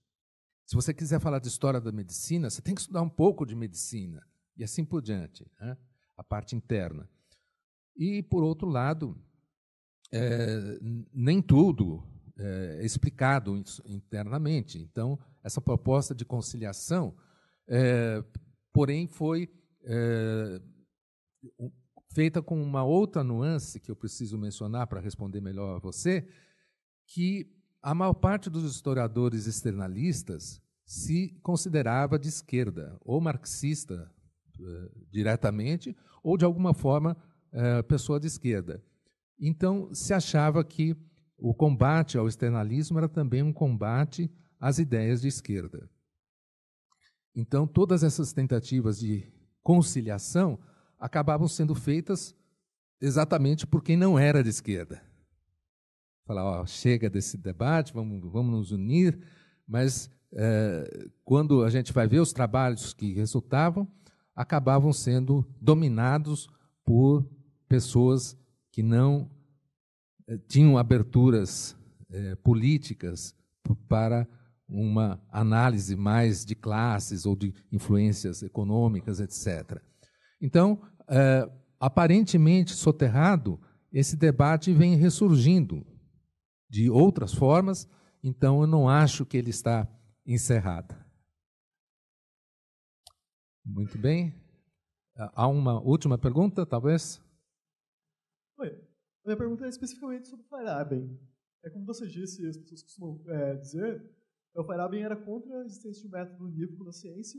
Se você quiser falar de história da medicina, você tem que estudar um pouco de medicina, e assim por diante, né? a parte interna. E, por outro lado, é, nem tudo é, explicado internamente. Então, essa proposta de conciliação, é, porém, foi é, feita com uma outra nuance que eu preciso mencionar para responder melhor a você, que a maior parte dos historiadores externalistas se considerava de esquerda, ou marxista diretamente, ou de alguma forma pessoa de esquerda. Então, se achava que o combate ao externalismo era também um combate às ideias de esquerda. Então, todas essas tentativas de conciliação acabavam sendo feitas exatamente por quem não era de esquerda. Falar, ó, chega desse debate, vamos, vamos nos unir, mas é, quando a gente vai ver os trabalhos que resultavam, acabavam sendo dominados por pessoas que não eh, tinham aberturas eh, políticas para uma análise mais de classes ou de influências econômicas, etc. Então, eh, aparentemente soterrado, esse debate vem ressurgindo de outras formas, então eu não acho que ele está encerrado. Muito bem. Há uma última pergunta, talvez? Minha pergunta é especificamente sobre o Feyerabend. É como você disse, as pessoas costumam é, dizer, é, o Feyerabend era contra a existência de um método unívoco na ciência.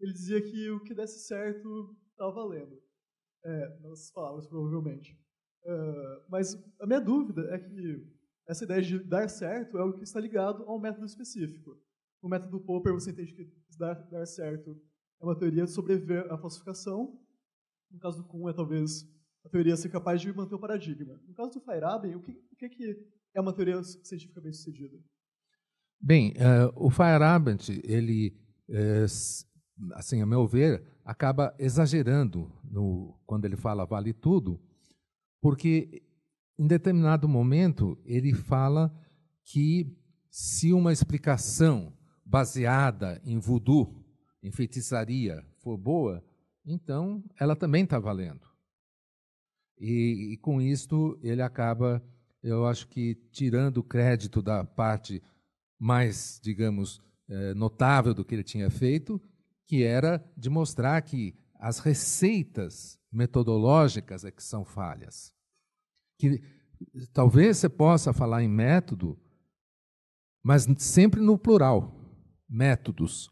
Ele dizia que o que desse certo estava valendo. É, nas palavras, provavelmente. Uh, mas a minha dúvida é que essa ideia de dar certo é o que está ligado a um método específico. No método Popper, você entende que dar, dar certo é uma teoria de sobreviver à falsificação. No caso do Kuhn, é talvez a teoria ser capaz de manter o paradigma. No caso do Feyerabend, o que, o que, que é uma teoria científica bem sucedida? Bem, uh, o Feyerabend, ele, uh, assim, a meu ver, acaba exagerando no, quando ele fala vale tudo, porque em determinado momento ele fala que se uma explicação baseada em voodoo, em feitiçaria, for boa, então ela também está valendo. E, e com isto ele acaba, eu acho que tirando o crédito da parte mais, digamos, eh, notável do que ele tinha feito, que era de mostrar que as receitas metodológicas é que são falhas. Que talvez você possa falar em método, mas sempre no plural, métodos.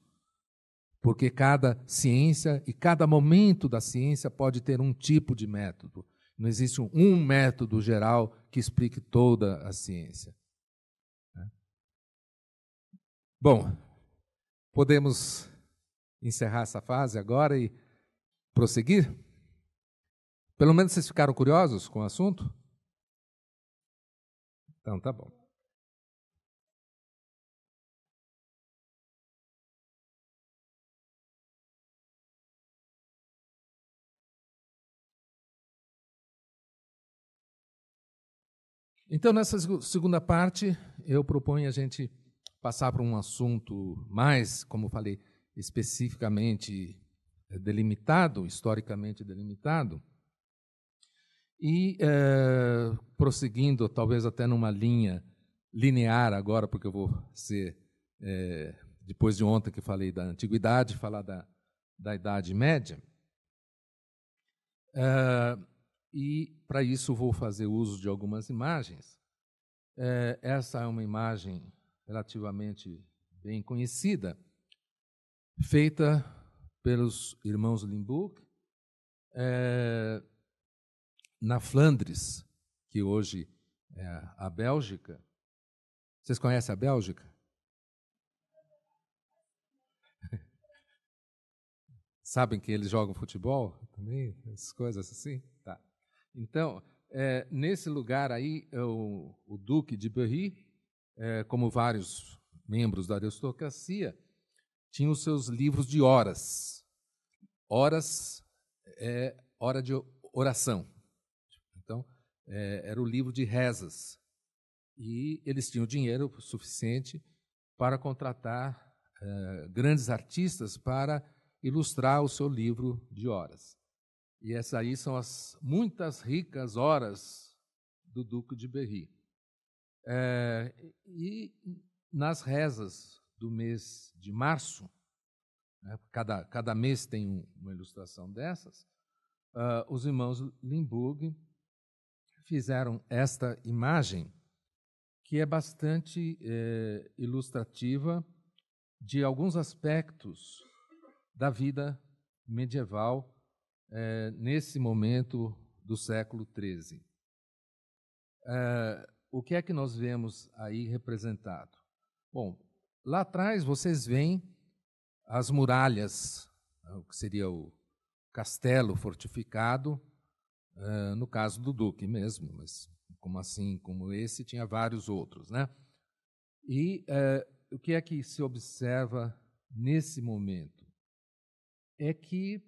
Porque cada ciência e cada momento da ciência pode ter um tipo de método. Não existe um método geral que explique toda a ciência. Né? Bom, podemos encerrar essa fase agora e prosseguir? Pelo menos vocês ficaram curiosos com o assunto? Então, tá bom. Então, nessa segunda parte, eu proponho a gente passar para um assunto mais, como falei, especificamente eh, delimitado, historicamente delimitado, e é, prosseguindo, talvez até numa linha linear agora, porque eu vou ser, é, depois de ontem que falei da antiguidade, falar da, da Idade Média. É, e para isso vou fazer uso de algumas imagens. É, essa é uma imagem relativamente bem conhecida, feita pelos irmãos Limburg é, na Flandres, que hoje é a Bélgica. Vocês conhecem a Bélgica? Sabem que eles jogam futebol também, essas coisas assim? Então, é, nesse lugar aí, é o, o Duque de Berry, é, como vários membros da aristocracia, tinha os seus livros de horas. Horas é hora de oração. Então, é, era o livro de rezas. E eles tinham dinheiro suficiente para contratar é, grandes artistas para ilustrar o seu livro de horas. E essas aí são as muitas ricas horas do Duque de Berry. É, e nas rezas do mês de março, né, cada, cada mês tem um, uma ilustração dessas, uh, os irmãos Limburg fizeram esta imagem que é bastante é, ilustrativa de alguns aspectos da vida medieval é, nesse momento do século XIII. É, o que é que nós vemos aí representado? Bom, lá atrás vocês veem as muralhas, é, o que seria o castelo fortificado, é, no caso do Duque mesmo, mas como assim, como esse, tinha vários outros. Né? E é, o que é que se observa nesse momento? É que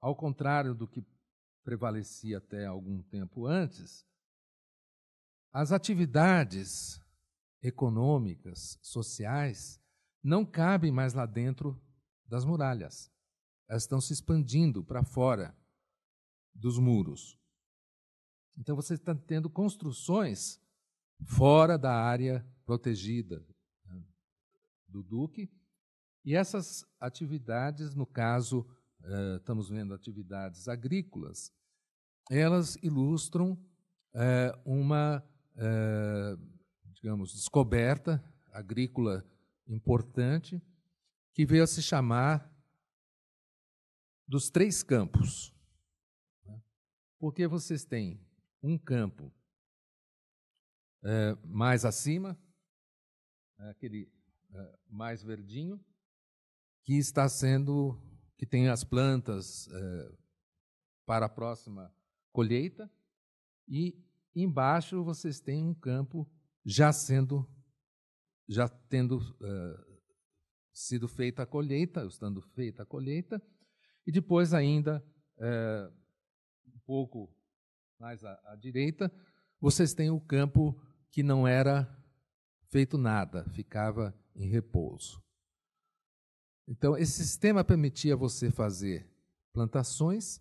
ao contrário do que prevalecia até algum tempo antes, as atividades econômicas, sociais, não cabem mais lá dentro das muralhas. Elas estão se expandindo para fora dos muros. Então você está tendo construções fora da área protegida né, do Duque. E essas atividades, no caso eh, estamos vendo atividades agrícolas, elas ilustram eh, uma, eh, digamos, descoberta agrícola importante que veio a se chamar dos três campos. Né? Porque vocês têm um campo mais acima, né, aquele mais verdinho, que está sendo que tem as plantas é, para a próxima colheita, e embaixo vocês têm um campo já sendo, já tendo eh, sido feita a colheita, estando feita a colheita, e depois ainda eh, um pouco mais à, à direita, vocês têm o campo que não era feito nada, ficava em repouso. Então, esse sistema permitia você fazer plantações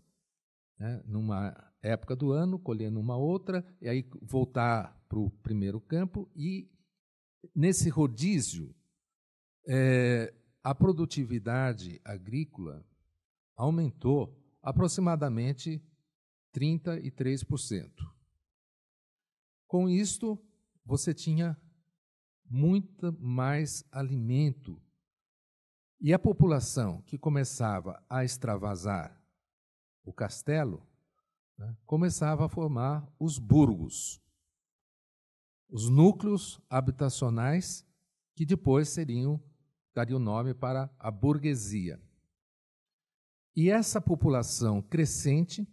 né, numa época do ano, colher numa outra, e aí voltar para o primeiro campo. E nesse rodízio, é, a produtividade agrícola aumentou aproximadamente 33%. Com isto, você tinha muito mais alimento e a população que começava a extravasar o castelo né, começava a formar os burgos, os núcleos habitacionais que depois seriam daria o nome para a burguesia. E essa população crescente,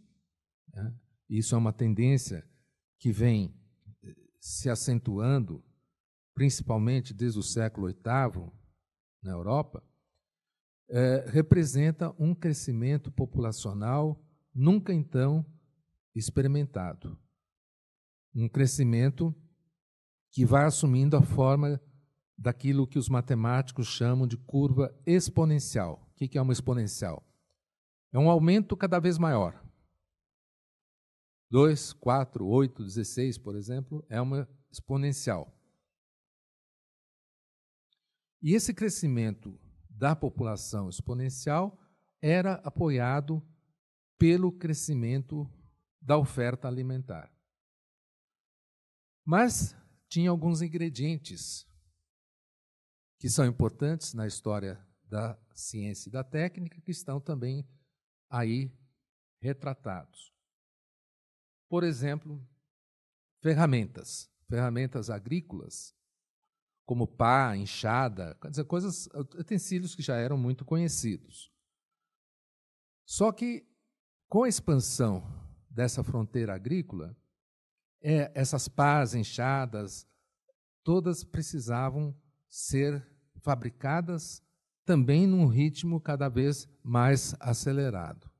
né, isso é uma tendência que vem eh, se acentuando, principalmente desde o século VIII na Europa, é, representa um crescimento populacional nunca então experimentado. Um crescimento que vai assumindo a forma daquilo que os matemáticos chamam de curva exponencial. O que é uma exponencial? É um aumento cada vez maior. 2, 4, 8, 16, por exemplo, é uma exponencial. E esse crescimento da população exponencial era apoiado pelo crescimento da oferta alimentar. Mas tinha alguns ingredientes que são importantes na história da ciência e da técnica que estão também aí retratados. Por exemplo, ferramentas, ferramentas agrícolas como pá, enxada, quer dizer, coisas, utensílios que já eram muito conhecidos. Só que, com a expansão dessa fronteira agrícola, é, essas pás, enxadas, todas precisavam ser fabricadas também num ritmo cada vez mais acelerado.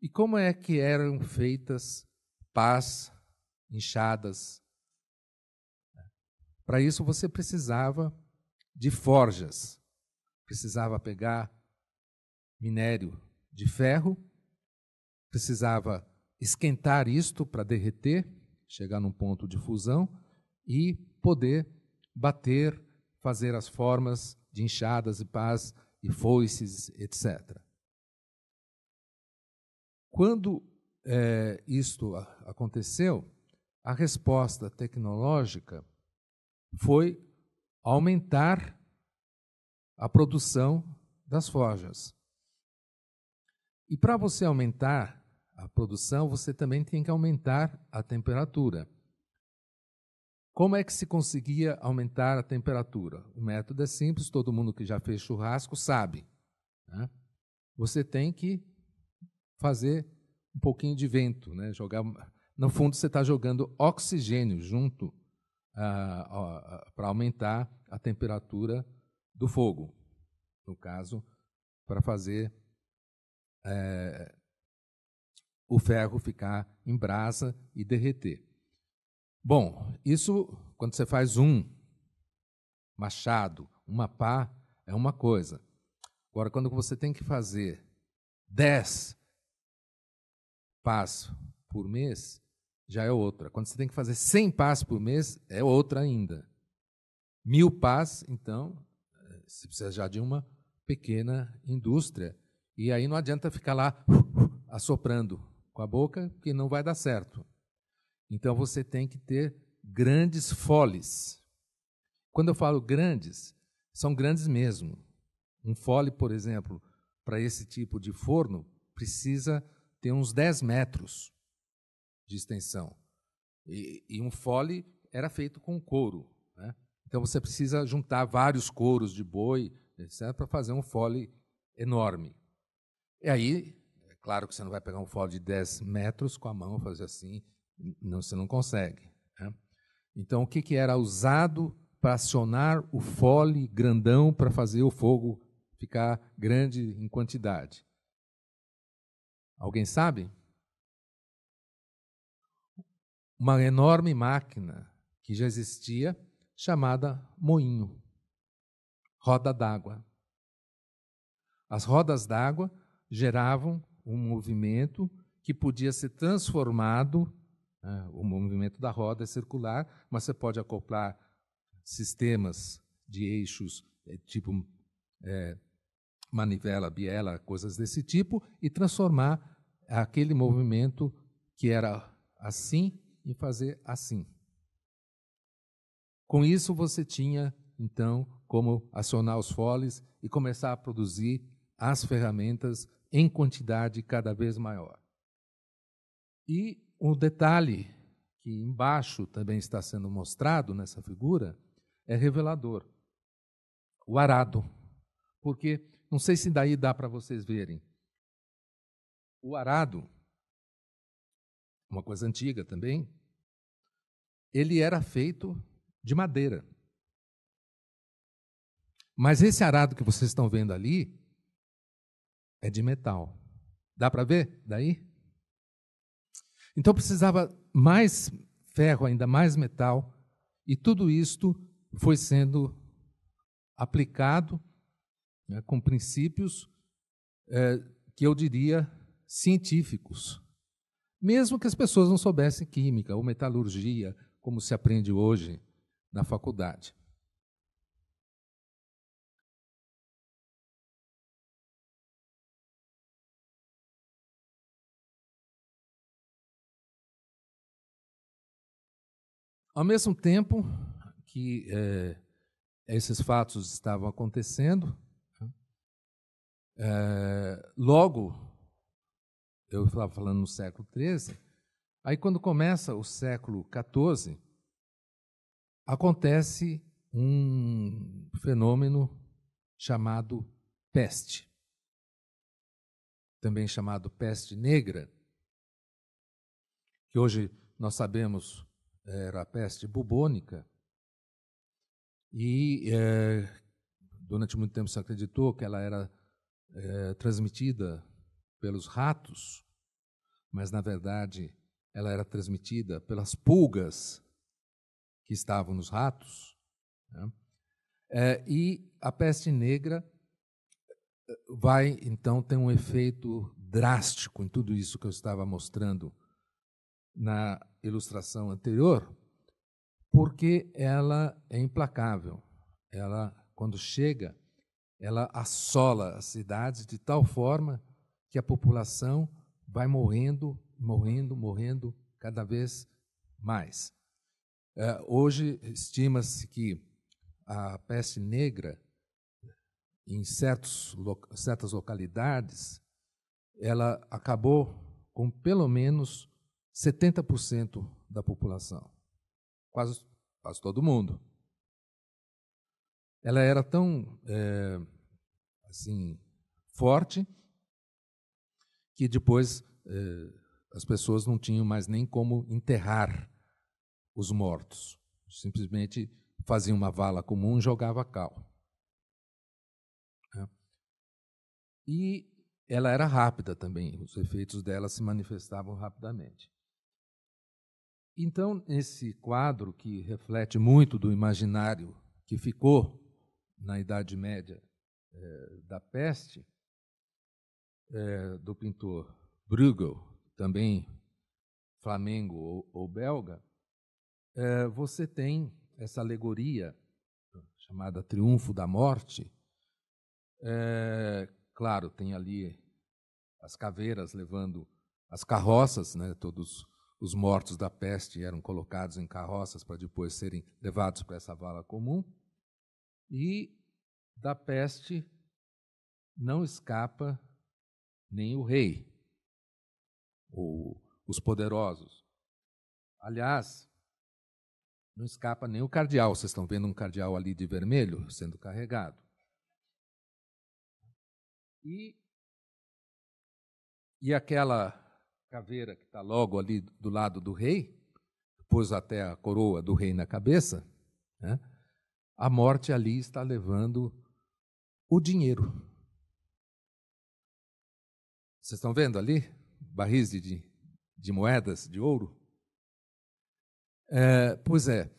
E como é que eram feitas pás, enxadas, para isso você precisava de forjas, precisava pegar minério de ferro, precisava esquentar isto para derreter, chegar num ponto de fusão e poder bater, fazer as formas de enxadas e pás e foices, etc. Quando é, isto aconteceu, a resposta tecnológica foi aumentar a produção das forjas. E para você aumentar a produção, você também tem que aumentar a temperatura. Como é que se conseguia aumentar a temperatura? O método é simples, todo mundo que já fez churrasco sabe. Né? Você tem que fazer um pouquinho de vento, né? jogar. No fundo, você está jogando oxigênio junto para aumentar a temperatura do fogo, no caso, para fazer é, o ferro ficar em brasa e derreter. Bom, isso quando você faz um machado, uma pá, é uma coisa. Agora, quando você tem que fazer dez pás por mês, já é outra. Quando você tem que fazer 100 passes por mês, é outra ainda. Mil passes, então, eh, você precisa já de uma pequena indústria. E aí não adianta ficar lá uh, uh, assoprando com a boca, porque não vai dar certo. Então você tem que ter grandes foles. Quando eu falo grandes, são grandes mesmo. Um fole, por exemplo, para esse tipo de forno, precisa ter uns 10 metros de extensão. E, e um fole era feito com couro. Né? Então você precisa juntar vários couros de boi, para fazer um fole enorme. E aí, é claro que você não vai pegar um fole de 10 metros com a mão, fazer assim, não, você não consegue. Né? Então, o que, que era usado para acionar o fole grandão para fazer o fogo ficar grande em quantidade? Alguém sabe? uma enorme máquina que já existia chamada moinho, roda d'água. As rodas d'água geravam um movimento que podia ser transformado, né, o movimento da roda é circular, mas você pode acoplar sistemas de eixos eh, tipo é, manivela, biela, coisas desse tipo, e transformar aquele movimento que era assim em fazer assim. Com isso, você tinha, então, como acionar os foles e começar a produzir as ferramentas em quantidade cada vez maior. E um detalhe que embaixo também está sendo mostrado nessa figura é revelador. O arado. Porque, não sei se daí dá para vocês verem. O arado uma coisa antiga também, ele era feito de madeira. Mas esse arado que vocês estão vendo ali é de metal. Dá para ver daí? Então precisava mais ferro, ainda mais metal, e tudo isto foi sendo aplicado né, com princípios é, que eu diria científicos mesmo que as pessoas não soubessem química ou metalurgia, como se aprende hoje na faculdade. Ao mesmo tempo que é, esses fatos estavam acontecendo, é, logo eu estava falando no século XIII, aí quando começa o século XIV, acontece um fenômeno chamado peste, também chamado peste negra, que hoje nós sabemos era a peste bubônica, e é, durante muito tempo se acreditou que ela era é, transmitida pelos ratos, mas na verdade ela era transmitida pelas pulgas que estavam nos ratos. Né? É, e a peste negra eh, vai, então, ter um efeito drástico em tudo isso que eu estava mostrando na ilustração anterior, porque ela é implacável. Ela, quando chega, ela assola as cidades de tal forma que a população vai morrendo, morrendo, morrendo cada vez mais. É, hoje, estima-se que a peste negra, em certos, lo, certas localidades, ela acabou com pelo menos 70% da população. Quase, quase todo mundo. Ela era tão é, assim forte que depois eh, as pessoas não tinham mais nem como enterrar os mortos. Simplesmente faziam uma vala comum e jogava cal. Né? E ela era rápida também, os efeitos dela se manifestavam rapidamente. Então, esse quadro, que reflete muito do imaginário que ficou na Idade Média eh, da peste, é, do pintor Bruegel, também flamengo ou, ou belga, é, você tem essa alegoria chamada Triunfo da Morte. É, claro, tem ali as caveiras levando as carroças, né? todos os mortos da peste eram colocados em carroças para depois serem levados para essa vala comum. E da peste não escapa nem o rei ou os poderosos. Aliás, não escapa nem o cardeal. Vocês estão vendo um cardeal ali de vermelho sendo carregado. E, e aquela caveira que está logo ali do lado do rei, pôs até a coroa do rei na cabeça, né? a morte ali está levando o dinheiro. Vocês estão vendo ali? Barris de, de, de moedas de ouro? É, pois é.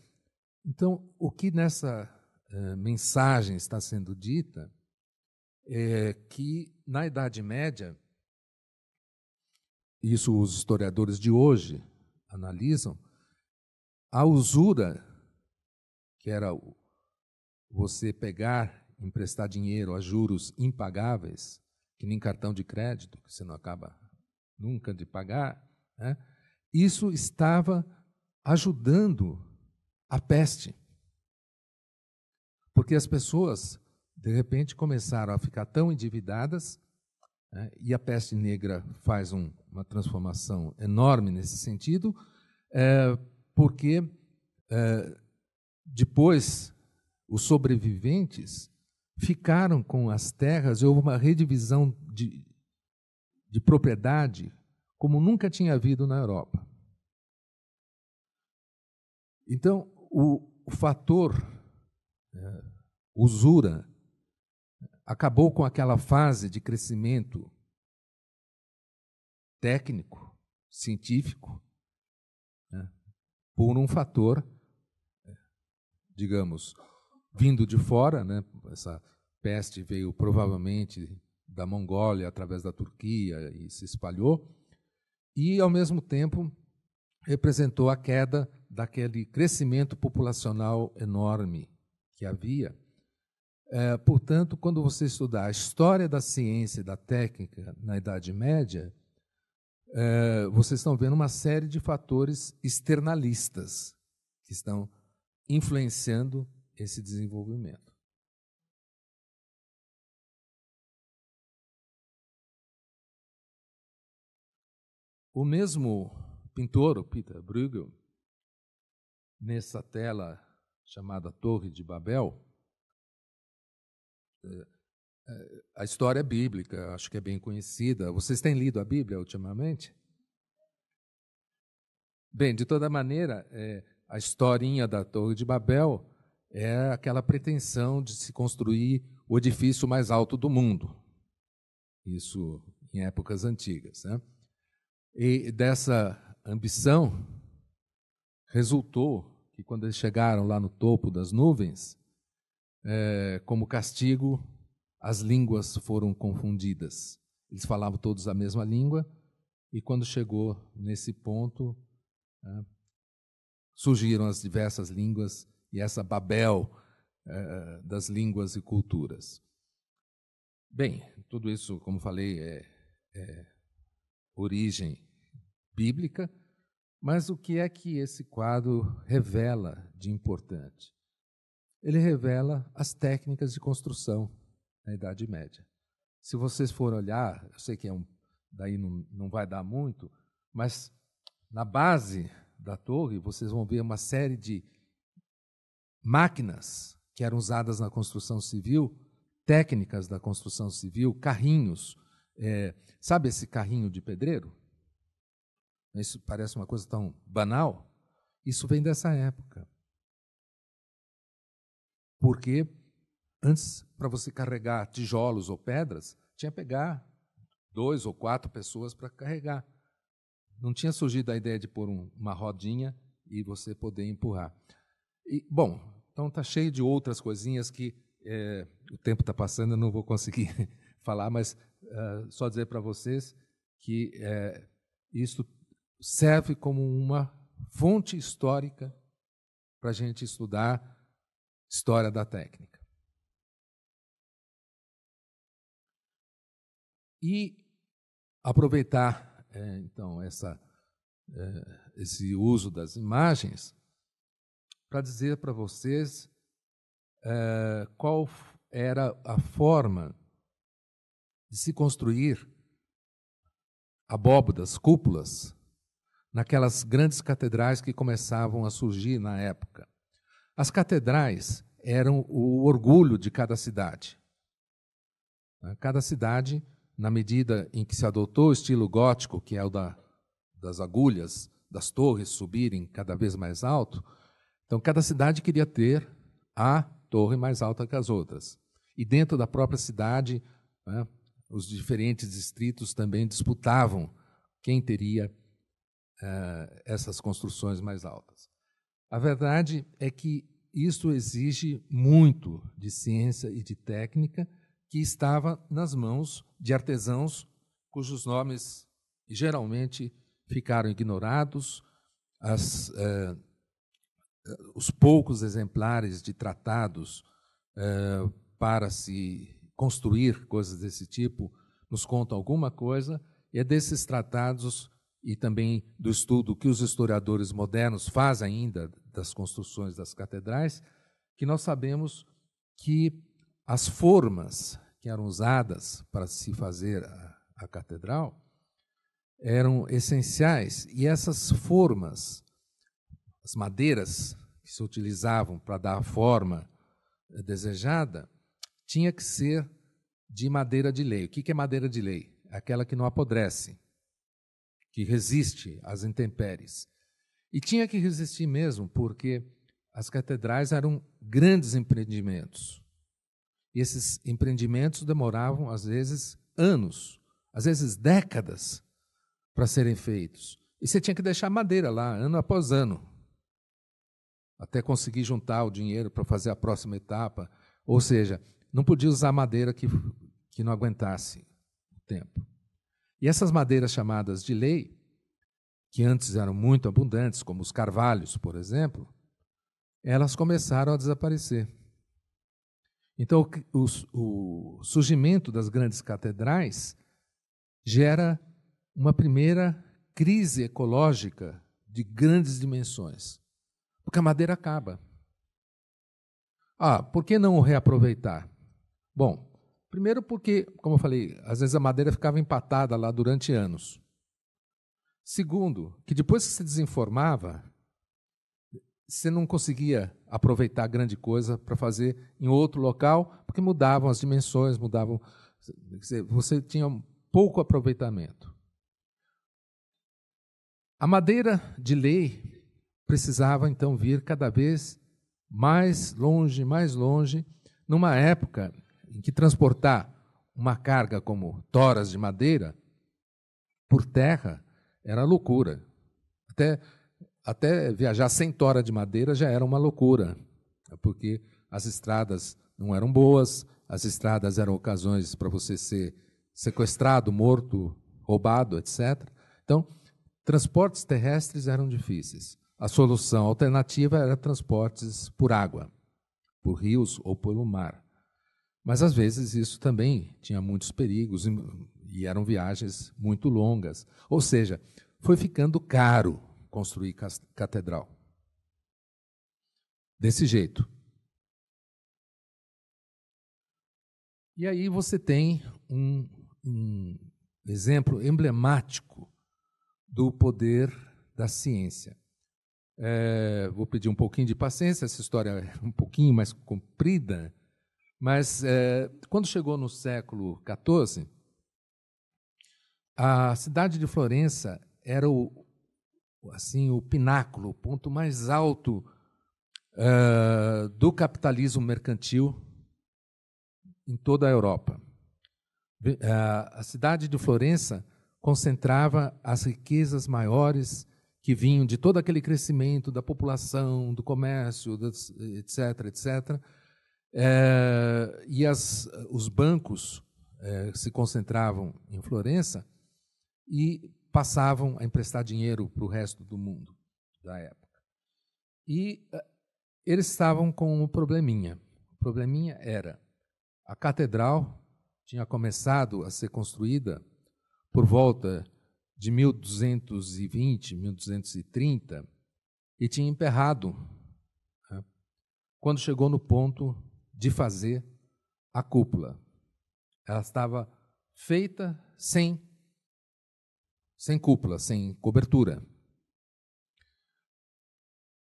Então, o que nessa é, mensagem está sendo dita é que, na Idade Média, isso os historiadores de hoje analisam, a usura, que era você pegar, emprestar dinheiro a juros impagáveis, que nem cartão de crédito, que você não acaba nunca de pagar, né? isso estava ajudando a peste. Porque as pessoas, de repente, começaram a ficar tão endividadas, né? e a peste negra faz um, uma transformação enorme nesse sentido, é, porque é, depois os sobreviventes ficaram com as terras, houve uma redivisão de, de propriedade como nunca tinha havido na Europa. Então, o fator né, usura acabou com aquela fase de crescimento técnico, científico, né, por um fator, né, digamos, vindo de fora, né? essa peste veio provavelmente da Mongólia através da Turquia e se espalhou, e ao mesmo tempo representou a queda daquele crescimento populacional enorme que havia. É, portanto, quando você estudar a história da ciência e da técnica na Idade Média, é, vocês estão vendo uma série de fatores externalistas que estão influenciando esse desenvolvimento. O mesmo pintor, Peter Bruegel, nessa tela chamada Torre de Babel, é, é, a história é bíblica, acho que é bem conhecida. Vocês têm lido a Bíblia ultimamente? Bem, de toda maneira, a historinha da Torre de Babel é aquela pretensão de se construir o edifício mais alto do mundo. Isso em épocas antigas. Né? E dessa ambição resultou que, quando eles chegaram lá no topo das nuvens, é, como castigo, as línguas foram confundidas. Eles falavam todos a mesma língua, e quando chegou nesse ponto, né, surgiram as diversas línguas e essa Babel eh, eh, das línguas e culturas. Bem, tudo isso, como falei, é, é origem bíblica, mas o que é que esse quadro revela de importante? Ele revela as técnicas de construção na Idade Média. Se vocês forem olhar, eu sei que é um, daí não, não vai dar muito, mas na base da torre vocês vão ver uma série de máquinas que eram usadas na construção civil, técnicas da construção civil, carrinhos. É, sabe esse carrinho de pedreiro? Isso parece uma coisa tão banal. Isso vem dessa época. Porque antes, para você carregar tijolos ou pedras, tinha que pegar dois ou quatro pessoas para carregar. Não tinha surgido a ideia de pôr um, uma rodinha e você poder empurrar. E, bom, então está cheio de outras coisinhas que é, o tempo está passando, eu não vou conseguir falar, mas ah, só dizer para vocês que é, isso serve como uma fonte histórica para a gente estudar história da técnica. E aproveitar, é, então, essa, é, esse uso das imagens para dizer para vocês é, qual era a forma de se construir abóbadas, cúpulas, naquelas grandes catedrais que começavam a surgir na época. As catedrais eram o orgulho de cada cidade. Né, cada cidade, na medida em que se adotou o estilo gótico, que é o da, das agulhas, das torres subirem cada vez mais alto, então, cada cidade queria ter a torre mais alta que as outras. E dentro da própria cidade, né, os diferentes distritos também disputavam quem teria uh, essas construções mais altas. A verdade é que isso exige muito de ciência e de técnica que estava nas mãos de artesãos cujos nomes geralmente ficaram ignorados, as uh, eh, os poucos exemplares de tratados eh, para se construir coisas desse tipo nos contam alguma coisa, e é desses tratados e também do estudo que os historiadores modernos fazem ainda das construções das catedrais, que nós sabemos que as formas que eram usadas para se fazer a, a catedral eram essenciais, e essas formas as madeiras que se utilizavam para dar a forma eh, desejada, tinha que ser de madeira de lei. O que é madeira de lei? É aquela que não apodrece, que resiste às intempéries. E tinha que resistir mesmo, porque as catedrais eram grandes empreendimentos. E esses empreendimentos demoravam, às vezes, anos, às vezes décadas, para serem feitos. E você tinha que deixar madeira lá, ano após ano, até conseguir juntar o dinheiro para fazer a próxima etapa. Ou seja, não podia usar madeira que, que não aguentasse o tempo. E essas madeiras chamadas de lei, que antes eram muito abundantes, como os carvalhos, por exemplo, elas começaram a desaparecer. Então, o, o surgimento das grandes catedrais gera uma primeira crise ecológica de grandes dimensões. Porque a madeira acaba. Ah, por que não reaproveitar? Bom, primeiro porque, como eu falei, às vezes a madeira ficava empatada lá durante anos. Segundo, que depois que se desenformava, você não conseguia aproveitar grande coisa para fazer em outro local, porque mudavam as dimensões, mudavam. Você tinha pouco aproveitamento. A madeira de lei precisava então vir cada vez mais longe, mais longe, numa época em que transportar uma carga como toras de madeira por terra era loucura. Até, até viajar sem tora de madeira já era uma loucura, porque as estradas não eram boas, as estradas eram ocasiões para você ser sequestrado, morto, roubado, etc. Então, transportes terrestres eram difíceis. A solução alternativa era transportes por água, por rios ou pelo mar. Mas às vezes isso também tinha muitos perigos e eram viagens muito longas. Ou seja, foi ficando caro construir catedral. Desse jeito. E aí você tem um, um exemplo emblemático do poder da ciência. É, vou pedir um pouquinho de paciência, essa história é um pouquinho mais comprida, mas é, quando chegou no século XIV, a cidade de Florença era o, assim, o pináculo, o ponto mais alto é, do capitalismo mercantil em toda a Europa. A cidade de Florença concentrava as riquezas maiores que vinham de todo aquele crescimento da população, do comércio, etc., etc. É, e as, os bancos é, se concentravam em Florença e passavam a emprestar dinheiro para o resto do mundo da época. E é, eles estavam com um probleminha. O probleminha era a catedral tinha começado a ser construída por volta de 1220, 1230, e tinha emperrado né, quando chegou no ponto de fazer a cúpula. Ela estava feita sem sem cúpula, sem cobertura.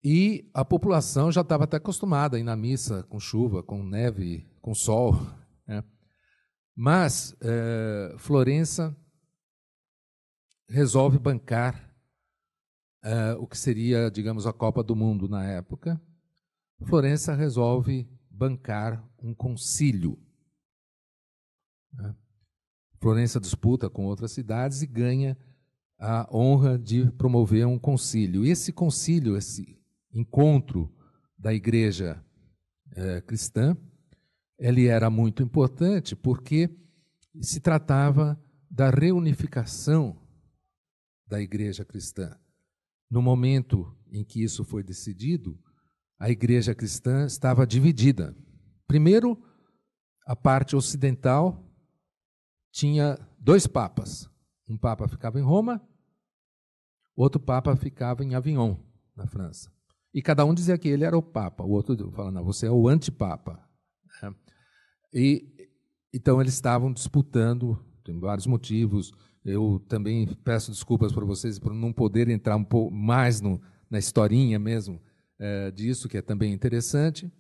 E a população já estava até acostumada a ir na missa com chuva, com neve, com sol. Né? Mas eh, Florença resolve bancar uh, o que seria, digamos, a Copa do Mundo na época. Florença resolve bancar um concílio. Né? Florença disputa com outras cidades e ganha a honra de promover um concílio. E esse concílio, esse encontro da igreja eh, cristã, ele era muito importante porque se tratava da reunificação da igreja cristã. No momento em que isso foi decidido, a igreja cristã estava dividida. Primeiro, a parte ocidental tinha dois papas. Um papa ficava em Roma, outro papa ficava em Avignon, na França. E cada um dizia que ele era o papa, o outro falando, não, você é o antipapa. É. E então eles estavam disputando, tem vários motivos, eu também peço desculpas para vocês por não poder entrar um pouco mais no, na historinha mesmo é, disso, que é também interessante.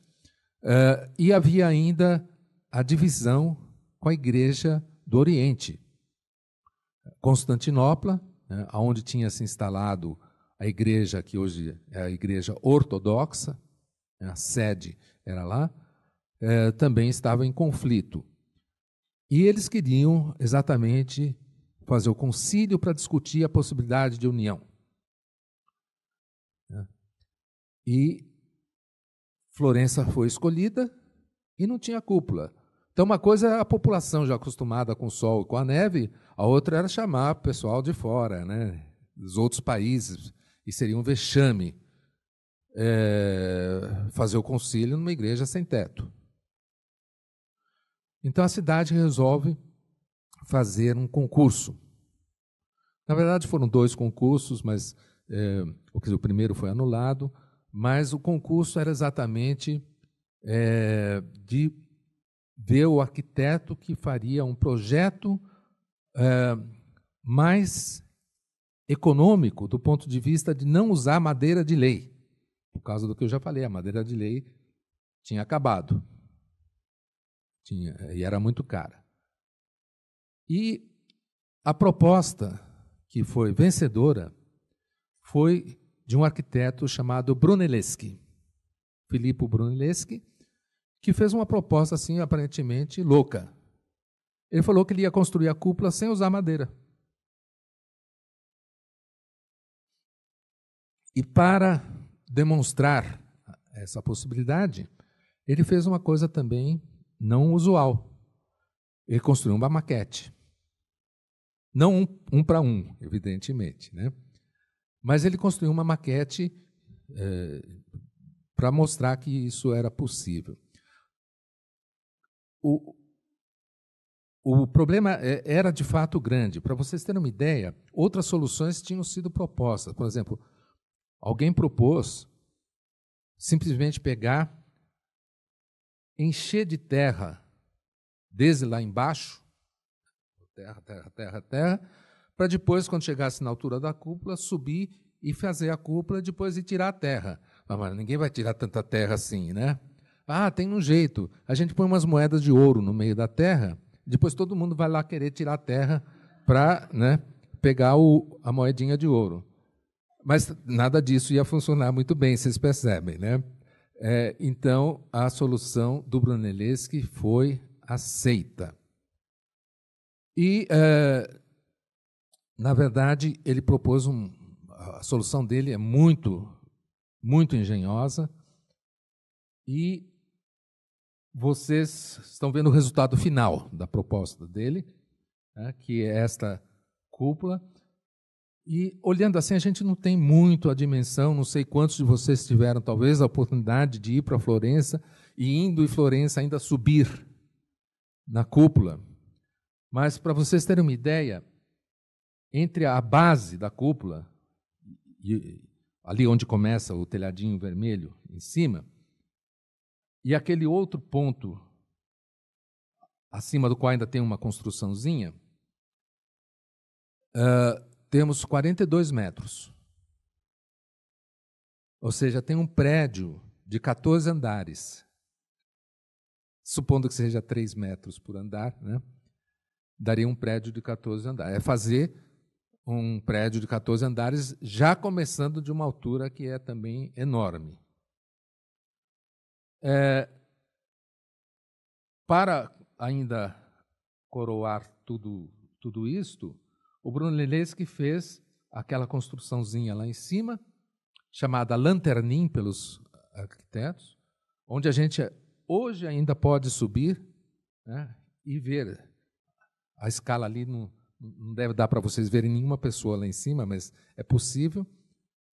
É, e havia ainda a divisão com a Igreja do Oriente. Constantinopla, né, onde tinha se instalado a igreja, que hoje é a Igreja Ortodoxa, né, a sede era lá, é, também estava em conflito. E eles queriam exatamente fazer o concílio para discutir a possibilidade de união. Né? E Florença foi escolhida e não tinha cúpula. Então, uma coisa é a população já acostumada com o sol e com a neve, a outra era chamar o pessoal de fora, né? dos outros países, e seria um vexame é, fazer o concílio numa igreja sem teto. Então, a cidade resolve fazer um concurso. Na verdade, foram dois concursos, mas é, dizer, o primeiro foi anulado, mas o concurso era exatamente é, de ver o arquiteto que faria um projeto é, mais econômico do ponto de vista de não usar madeira de lei. Por causa do que eu já falei, a madeira de lei tinha acabado. Tinha, e era muito cara. E a proposta que foi vencedora foi de um arquiteto chamado Brunelleschi, Filippo Brunelleschi, que fez uma proposta assim aparentemente louca. Ele falou que ele ia construir a cúpula sem usar madeira. E para demonstrar essa possibilidade, ele fez uma coisa também não usual. Ele construiu uma maquete. Não um, um para um, evidentemente. Né? Mas ele construiu uma maquete é, para mostrar que isso era possível. O, o problema é, era de fato grande. Para vocês terem uma ideia, outras soluções tinham sido propostas. Por exemplo, alguém propôs simplesmente pegar, encher de terra desde lá embaixo terra, terra, terra, terra, para depois, quando chegasse na altura da cúpula, subir e fazer a cúpula depois de tirar a terra. Mas, ah, mas ninguém vai tirar tanta terra assim, né? Ah, tem um jeito. A gente põe umas moedas de ouro no meio da terra, depois todo mundo vai lá querer tirar a terra para né, pegar o, a moedinha de ouro. Mas nada disso ia funcionar muito bem, vocês percebem, né? É, então, a solução do Brunelleschi foi aceita. E, eh, na verdade, ele propôs um. A solução dele é muito, muito engenhosa. E vocês estão vendo o resultado final da proposta dele, né, que é esta cúpula. E olhando assim, a gente não tem muito a dimensão, não sei quantos de vocês tiveram talvez a oportunidade de ir para Florença e indo em Florença ainda subir na cúpula. Mas para vocês terem uma ideia, entre a base da cúpula, ali onde começa o telhadinho vermelho em cima, e aquele outro ponto acima do qual ainda tem uma construçãozinha, uh, temos 42 metros. Ou seja, tem um prédio de 14 andares, supondo que seja 3 metros por andar, né? daria um prédio de 14 andares. É fazer um prédio de 14 andares já começando de uma altura que é também enorme. É, para ainda coroar tudo, tudo isto, o Bruno Leleschi fez aquela construçãozinha lá em cima, chamada lanternin pelos arquitetos, onde a gente hoje ainda pode subir né, e ver a escala ali não, não deve dar para vocês verem nenhuma pessoa lá em cima, mas é possível.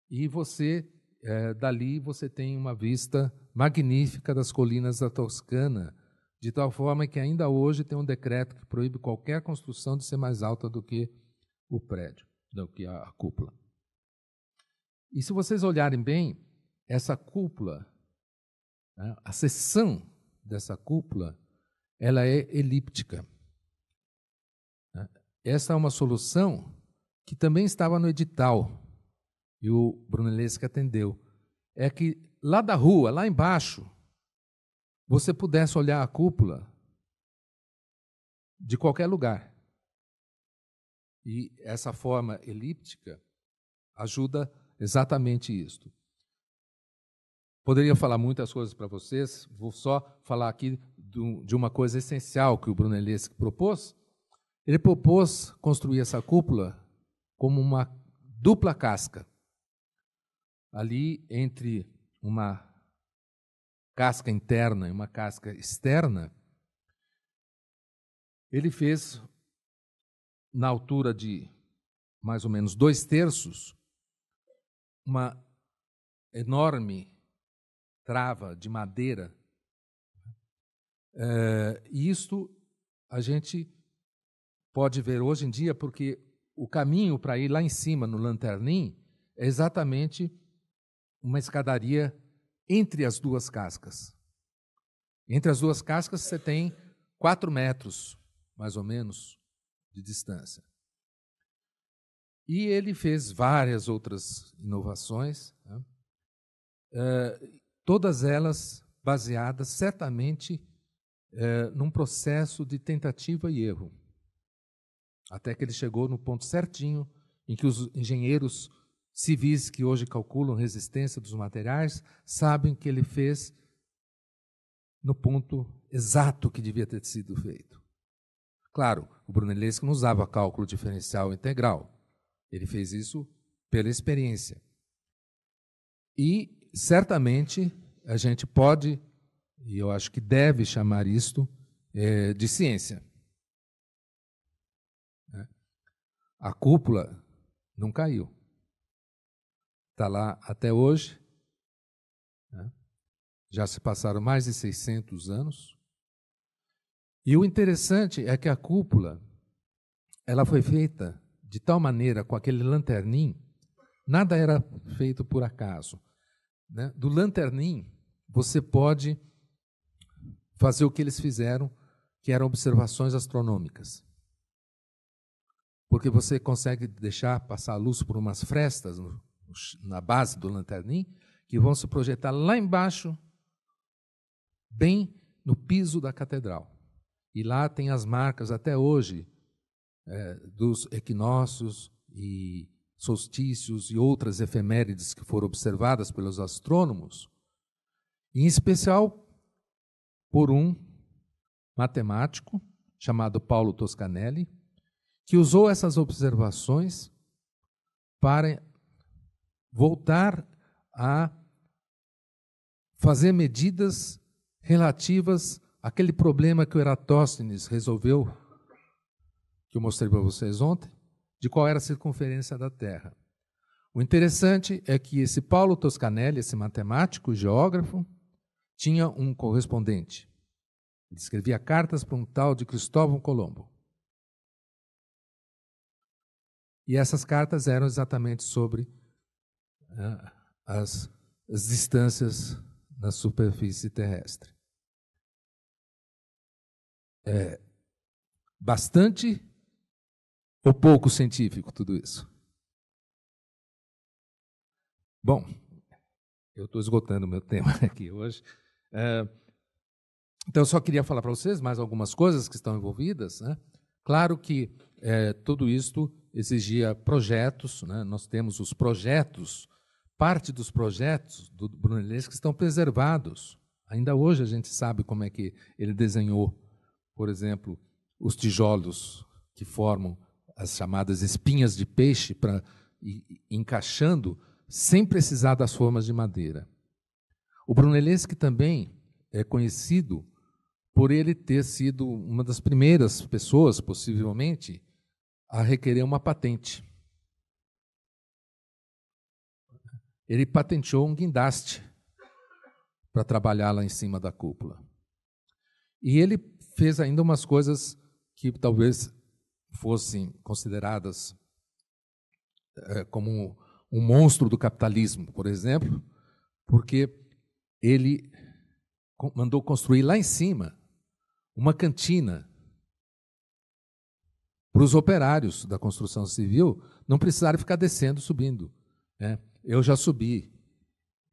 E você, é, dali, você tem uma vista magnífica das colinas da Toscana, de tal forma que ainda hoje tem um decreto que proíbe qualquer construção de ser mais alta do que o prédio, do que a, a cúpula. E se vocês olharem bem, essa cúpula, né, a seção dessa cúpula, ela é elíptica. Essa é uma solução que também estava no edital e o Brunelleschi atendeu. É que lá da rua, lá embaixo, você pudesse olhar a cúpula de qualquer lugar. E essa forma elíptica ajuda exatamente isto. Poderia falar muitas coisas para vocês, vou só falar aqui de uma coisa essencial que o Brunelleschi propôs, ele propôs construir essa cúpula como uma dupla casca, ali entre uma casca interna e uma casca externa. Ele fez na altura de mais ou menos dois terços uma enorme trava de madeira. É, e isto a gente pode ver hoje em dia, porque o caminho para ir lá em cima, no Lanternim, é exatamente uma escadaria entre as duas cascas. Entre as duas cascas você tem quatro metros, mais ou menos, de distância. E ele fez várias outras inovações, né? Eh, todas elas baseadas certamente eh, num processo de tentativa e erro até que ele chegou no ponto certinho em que os engenheiros civis que hoje calculam resistência dos materiais sabem que ele fez no ponto exato que devia ter sido feito. Claro, o Brunelleschi não usava cálculo diferencial integral. Ele fez isso pela experiência. E certamente a gente pode, e eu acho que deve chamar isto é, de ciência. A cúpula não caiu. Está lá até hoje. Né? Já se passaram mais de 600 anos. E o interessante é que a cúpula ela foi feita de tal maneira com aquele lanternim, nada era feito por acaso. Né? Do lanternim, você pode fazer o que eles fizeram, que eram observações astronômicas porque você consegue deixar passar a luz por umas frestas no, na base do lanternim que vão se projetar lá embaixo, bem no piso da catedral. E lá tem as marcas até hoje é, dos equinócios e solstícios e outras efemérides que foram observadas pelos astrônomos, em especial por um matemático chamado Paulo Toscanelli, que usou essas observações para voltar a fazer medidas relativas àquele problema que o Eratóstenes resolveu, que eu mostrei para vocês ontem, de qual era a circunferência da Terra. O interessante é que esse Paulo Toscanelli, esse matemático geógrafo, tinha um correspondente. Ele escrevia cartas para um tal de Cristóvão Colombo. E essas cartas eram exatamente sobre né, as, as distâncias na superfície terrestre. É bastante ou pouco científico tudo isso? Bom, eu estou esgotando o meu tema aqui hoje. É, então, eu só queria falar para vocês mais algumas coisas que estão envolvidas. Né? Claro que é, tudo isto exigia projetos. Né? Nós temos os projetos, parte dos projetos do Brunelleschi estão preservados. Ainda hoje a gente sabe como é que ele desenhou, por exemplo, os tijolos que formam as chamadas espinhas de peixe para encaixando sem precisar das formas de madeira. O Brunelleschi também é conhecido por ele ter sido uma das primeiras pessoas, possivelmente, a requerer uma patente. Ele patenteou um guindaste para trabalhar lá em cima da cúpula. E ele fez ainda umas coisas que talvez fossem consideradas é, como um monstro do capitalismo, por exemplo, porque ele mandou construir lá em cima uma cantina para os operários da construção civil não precisarem ficar descendo, subindo. Né? Eu já subi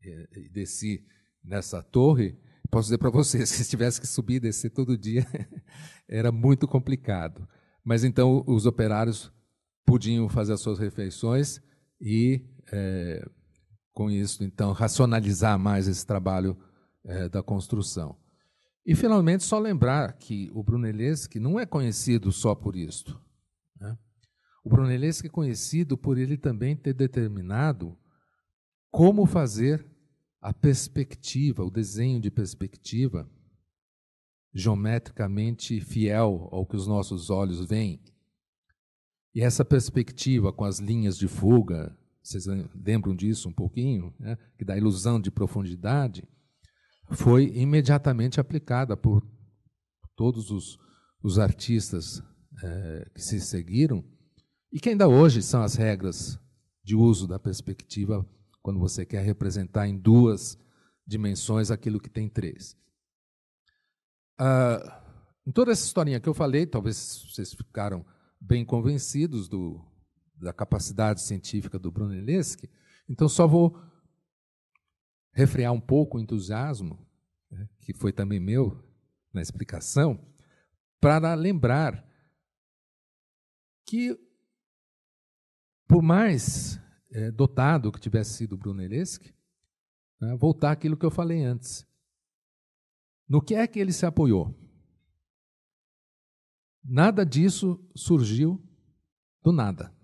é, e desci nessa torre. Posso dizer para vocês que se tivesse que subir e descer todo dia, era muito complicado. Mas então os operários podiam fazer as suas refeições e, é, com isso, então, racionalizar mais esse trabalho é, da construção. E, finalmente, só lembrar que o Brunelleschi não é conhecido só por isto. Né? O Brunelleschi é conhecido por ele também ter determinado como fazer a perspectiva, o desenho de perspectiva geometricamente fiel ao que os nossos olhos veem. E essa perspectiva com as linhas de fuga, vocês lembram disso um pouquinho, né? que dá ilusão de profundidade, foi imediatamente aplicada por todos os, os artistas é, que se seguiram e que ainda hoje são as regras de uso da perspectiva quando você quer representar em duas dimensões aquilo que tem três. Ah, em toda essa historinha que eu falei, talvez vocês ficaram bem convencidos do, da capacidade científica do Brunelleschi, então só vou refrear um pouco o entusiasmo, né, que foi também meu na explicação, para lembrar que, por mais é, dotado que tivesse sido Brunelleschi, né, voltar àquilo que eu falei antes. No que é que ele se apoiou? Nada disso surgiu do nada.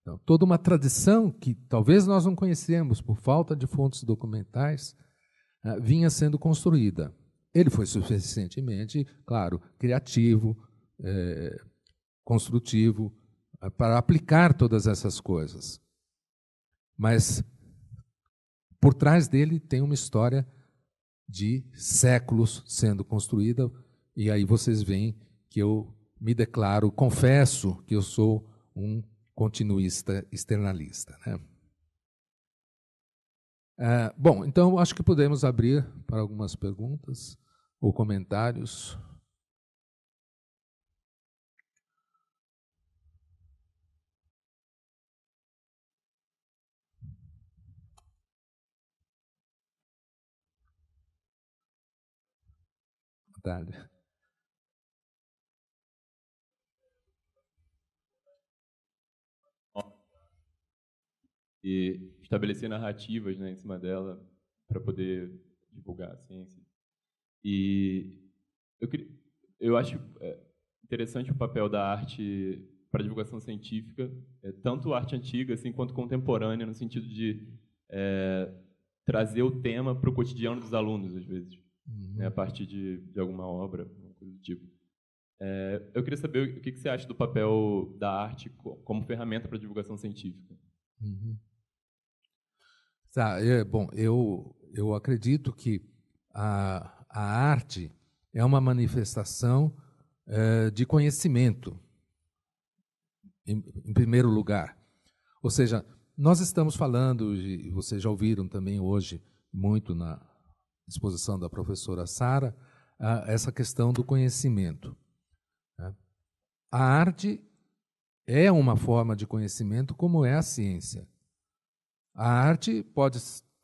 Então, toda uma tradição que talvez nós não conhecemos por falta de fontes documentais né, vinha sendo construída. Ele foi suficientemente, claro, criativo, é, construtivo eh, para aplicar todas essas coisas. Mas por trás dele tem uma história de séculos sendo construída, e aí vocês veem que eu me declaro, confesso que eu sou um continuista externalista. Né? Eh, bom, então acho que podemos abrir para algumas perguntas ou comentários. E estabelecer narrativas né, em cima dela para poder divulgar a ciência. E eu, eu acho é, interessante o papel da arte para divulgação científica, é, tanto arte antiga assim quanto contemporânea, no sentido de é, trazer o tema para o cotidiano dos alunos, às vezes uhum. né, a uhum. partir de, de alguma obra, alguma coisa do tipo. É, eu queria saber o que, que, você acha do papel da arte como ferramenta para divulgação científica. Uhum. Tá, é, bom, eu, eu acredito que a, a arte é uma manifestação é, de conhecimento, em, em primeiro lugar. Ou seja, nós estamos falando, e vocês já ouviram também hoje muito na, exposição da professora Sara, essa questão do conhecimento. Né? A arte é uma forma de conhecimento, como é a ciência. A arte pode,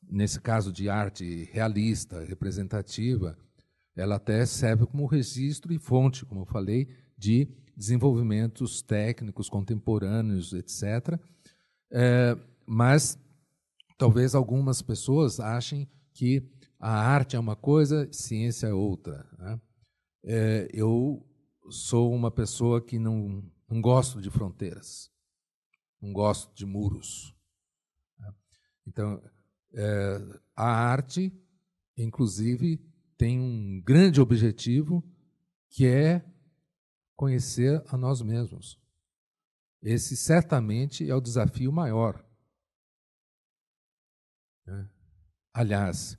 nesse caso de arte realista, representativa, ela até serve como registro e fonte, como eu falei, de desenvolvimentos técnicos contemporâneos, etc. É, mas talvez algumas pessoas achem que a arte é uma coisa, ciência é outra. Né? É, eu sou uma pessoa que não, não gosto de fronteiras, não gosto de muros. Né? Então, é, a arte, inclusive, tem um grande objetivo que é conhecer a nós mesmos. Esse certamente é o desafio maior. Né? Aliás,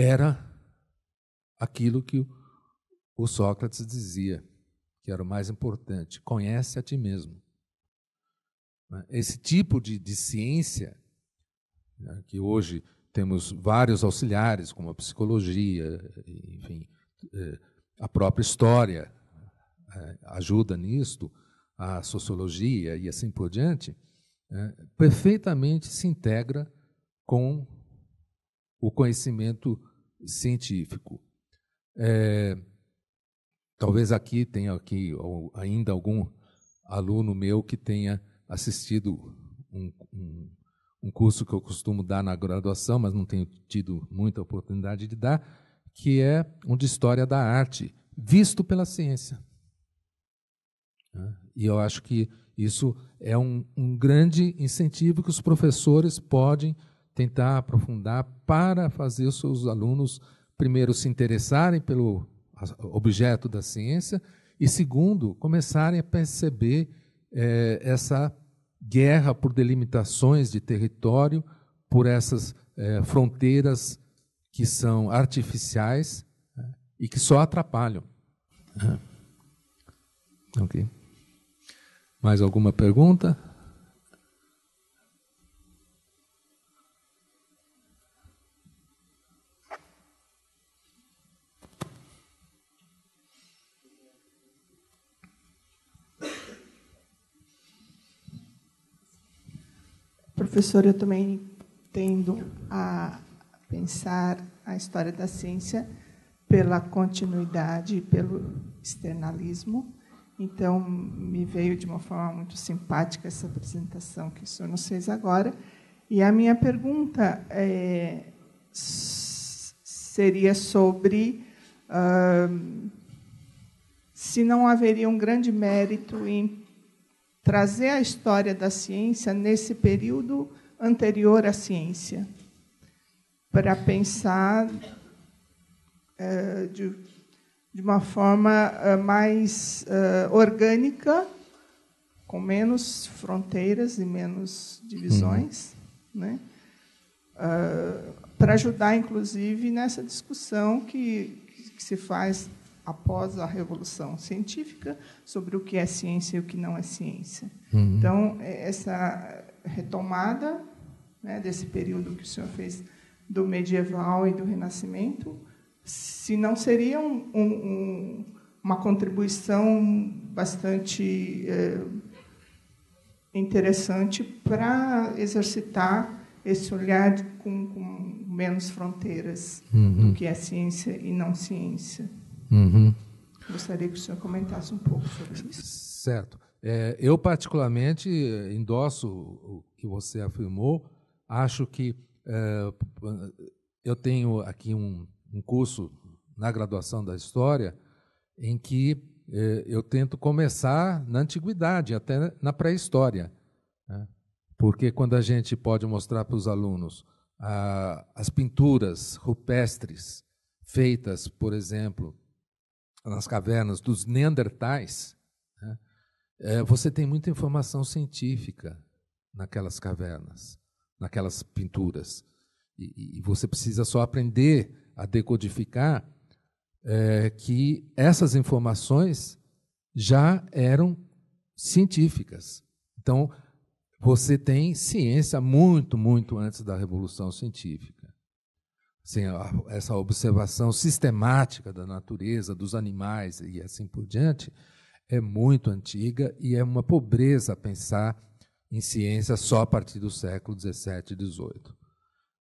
era aquilo que o Sócrates dizia, que era o mais importante: conhece a ti mesmo. Né? Esse tipo de, de ciência, né, que hoje temos vários auxiliares, como a psicologia, enfim, é, a própria história é, ajuda nisto, a sociologia e assim por diante, né, perfeitamente se integra com o conhecimento científico. É, talvez aqui tenha aqui ainda algum aluno meu que tenha assistido um, um, um, curso que eu costumo dar na graduação, mas não tenho tido muita oportunidade de dar, que é um de história da arte, visto pela ciência. Né? E eu acho que isso é um, um grande incentivo que os professores podem tentar aprofundar para fazer os seus alunos, primeiro, se interessarem pelo objeto da ciência e, segundo, começarem a perceber é, essa guerra por delimitações de território, por essas é, fronteiras que são artificiais né, e que só atrapalham. Ok. Mais alguma pergunta? Professor, eu também tendo a pensar a história da ciência pela continuidade, pelo externalismo. Então, me veio de uma forma muito simpática essa apresentação que o senhor nos fez agora. E a minha pergunta é, seria sobre se não haveria um grande mérito em trazer a história da ciência nesse período anterior à ciência, para pensar é, de, de, uma forma eh, mais é, orgânica, com menos fronteiras e menos divisões, uhum. né? É, para ajudar, inclusive, nessa discussão que, que se faz após a revolução científica sobre o que é ciência e o que não é ciência. Uhum. Então é, essa retomada né, desse período que o senhor fez do medieval e do renascimento, se não seria um, um, uma contribuição bastante é, interessante para exercitar esse olhar com, com menos fronteiras uhum. do que é ciência e não ciência. Uhum. Gostaria que o senhor comentasse um pouco sobre isso. Certo. É, eu, particularmente, endosso o que você afirmou. Acho que é, eu tenho aqui um, um, curso na graduação da História em que é, eu tento começar na antiguidade, até na pré-história. Né? Porque quando a gente pode mostrar para os alunos ah, as pinturas rupestres feitas, por exemplo, nas cavernas dos Neandertais, né, é, você tem muita informação científica naquelas cavernas, naquelas pinturas. E, e você precisa só aprender a decodificar é, que essas informações já eram científicas. Então, você tem ciência muito, muito antes da Revolução Científica. Assim, essa observação sistemática da natureza, dos animais e assim por diante, é muito antiga e é uma pobreza pensar em ciência só a partir do século XVII e XVIII.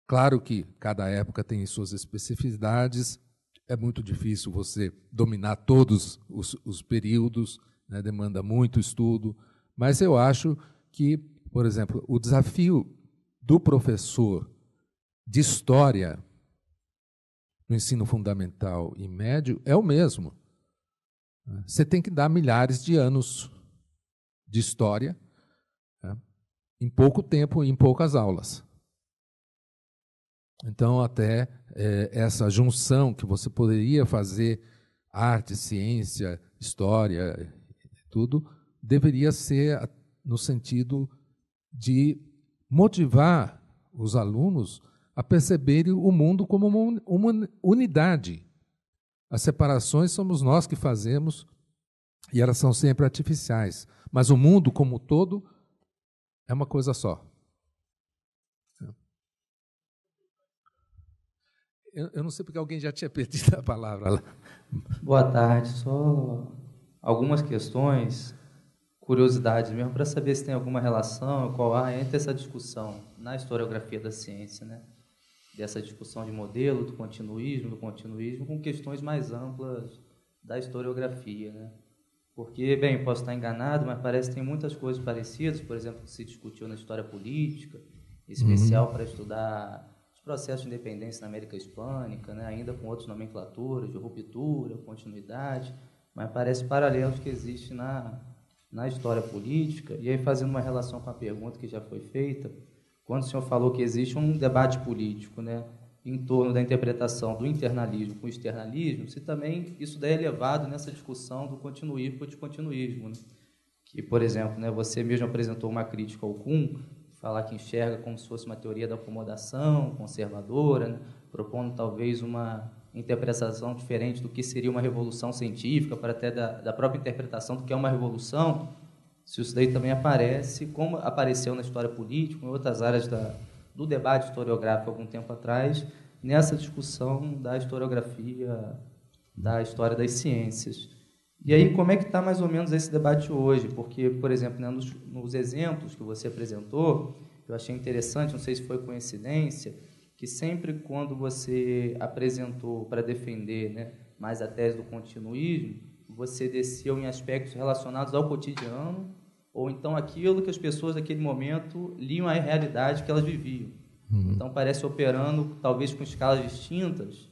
Claro que cada época tem suas especificidades, é muito difícil você dominar todos os, os períodos, né, demanda muito estudo, mas eu acho que, por exemplo, o desafio do professor de história no ensino fundamental e médio é o mesmo. Você tem que dar milhares de anos de história né, em pouco tempo e em poucas aulas. Então, até é, essa junção que você poderia fazer arte, ciência, história, tudo, deveria ser no sentido de motivar os alunos a perceberem o mundo como uma, uma unidade. As separações somos nós que fazemos e elas são sempre artificiais, mas o mundo como um todo é uma coisa só. Eu, eu não sei porque alguém já tinha perdido a palavra lá. Boa tarde, só algumas questões, curiosidades mesmo, para saber se tem alguma relação, qual há entre essa discussão na historiografia da ciência, né? dessa discussão de modelo, do continuismo, do continuismo, com questões mais amplas da historiografia. Né? Porque, bem, posso estar enganado, mas parece que tem muitas coisas parecidas, por exemplo, que se discutiu na história política, especial uhum. para estudar os processos de independência na América Hispânica, né? ainda com outras nomenclaturas, de ruptura, continuidade, mas parece paralelos que existem na, na história política. E aí, fazendo uma relação com a pergunta que já foi feita, quando o senhor falou que existe um debate político né, em torno da interpretação do internalismo com o externalismo, se também isso daí é levado nessa discussão do continuismo o descontinuismo. Né? Que, por exemplo, né, você mesmo apresentou uma crítica ao Kuhn, falar que enxerga como se fosse uma teoria da acomodação conservadora, né, propondo talvez uma interpretação diferente do que seria uma revolução científica, para até da, da própria interpretação do que é uma revolução se isso daí também aparece, como apareceu na história política, em outras áreas da, do debate historiográfico algum tempo atrás, nessa discussão da historiografia, da história das ciências. E aí, como é que está mais ou menos esse debate hoje? Porque, por exemplo, né, nos, nos, exemplos que você apresentou, eu achei interessante, não sei se foi coincidência, que sempre quando você apresentou para defender né, mais a tese do continuismo, você desceu em aspectos relacionados ao cotidiano ou então aquilo que as pessoas naquele momento liam a realidade que elas viviam. Uhum. Então parece operando talvez com escalas distintas,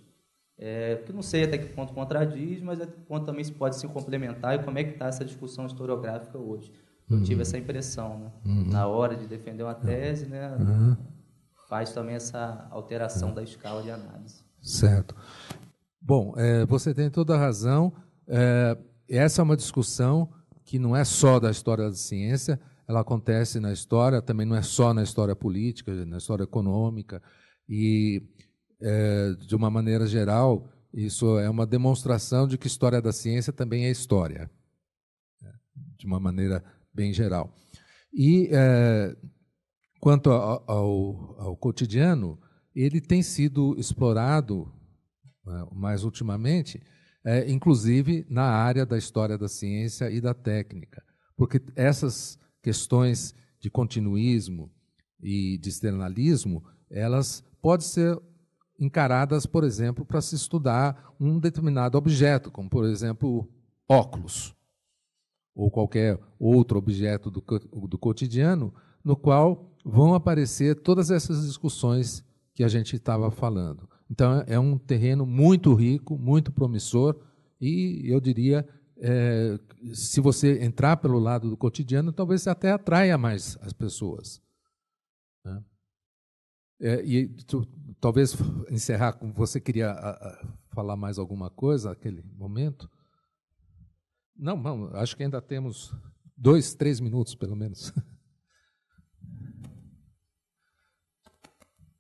é, que não sei até que ponto contradiz, mas até que ponto também se pode se complementar e como é que está essa discussão historiográfica hoje. Eu tive uhum. essa impressão, né? Uhum. Na hora de defender uma tese, né? Uhum. Faz também essa alteração da escala de análise. Certo. Bom, é, você tem toda a razão. É, essa é uma discussão que não é só da história da ciência, ela acontece na história, também não é só na história política, na história econômica. E, é, de uma maneira geral, isso é uma demonstração de que história da ciência também é história, né, de uma maneira bem geral. E é, quanto ao, ao, cotidiano, ele tem sido explorado né, mais ultimamente é, inclusive na área da história da ciência e da técnica, porque essas questões de continuismo e de externalismo, elas podem ser encaradas, por exemplo, para se estudar um determinado objeto, como por exemplo óculos ou qualquer outro objeto do, do cotidiano, no qual vão aparecer todas essas discussões que a gente estava falando. Então é, é um terreno muito rico, muito promissor e eu diria, é, se você entrar pelo lado do cotidiano, talvez até atraia mais as pessoas. Né? É, e tu, talvez encerrar com você queria a, a, falar mais alguma coisa naquele momento? Não, não, acho que ainda temos dois, três minutos pelo menos.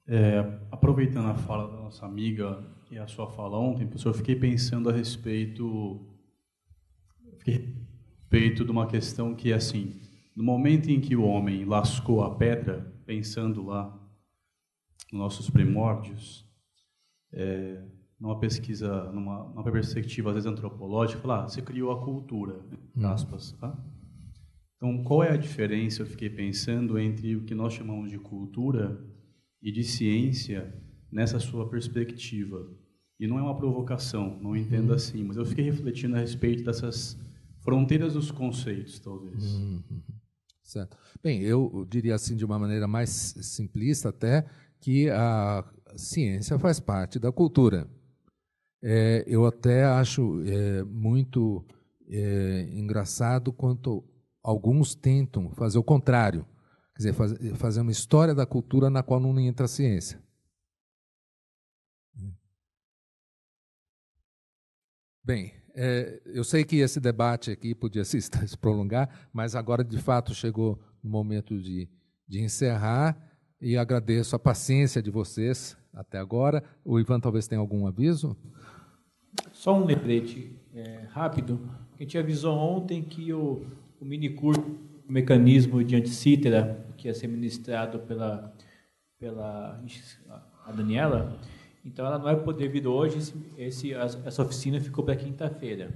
É, aproveitando a fala da nossa amiga e a sua fala ontem, eu fiquei pensando a respeito, fiquei a respeito de uma questão que é assim, no momento em que o homem lascou a pedra, pensando lá nos nossos primórdios, é, numa pesquisa, numa, numa, perspectiva às vezes antropológica, falar, ah, você criou a cultura, né, hum. aspas, tá? Então, qual é a diferença, eu fiquei pensando, entre o que nós chamamos de cultura e de ciência nessa sua perspectiva. E não é uma provocação, não entendo uhum. assim, mas eu fiquei refletindo a respeito dessas fronteiras dos conceitos, talvez. Uhum. Certo. Bem, eu diria assim de uma maneira mais simplista até que a ciência faz parte da cultura. É, eu até acho é, muito é, engraçado quanto alguns tentam fazer o contrário. Quer dizer, faz, fazer uma história da cultura na qual não entra a ciência. Bem, é, eu sei que esse debate aqui podia se, se prolongar, mas agora de fato chegou o momento de, de encerrar e agradeço a paciência de vocês até agora. O Ivan talvez tenha algum aviso? Só um lembrete é, rápido. A gente avisou ontem que o, o mini o mecanismo de anticítera, que ia ser ministrado pela, pela a Daniela, então ela não vai poder vir hoje, esse, essa oficina ficou para quinta-feira.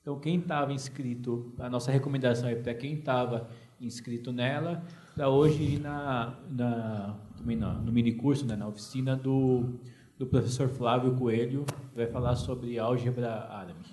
Então, quem estava inscrito, a nossa recomendação é para quem estava inscrito nela, para hoje ir na, na, no, no curso, né, na oficina do, do professor Flávio Coelho, que vai falar sobre álgebra árabe.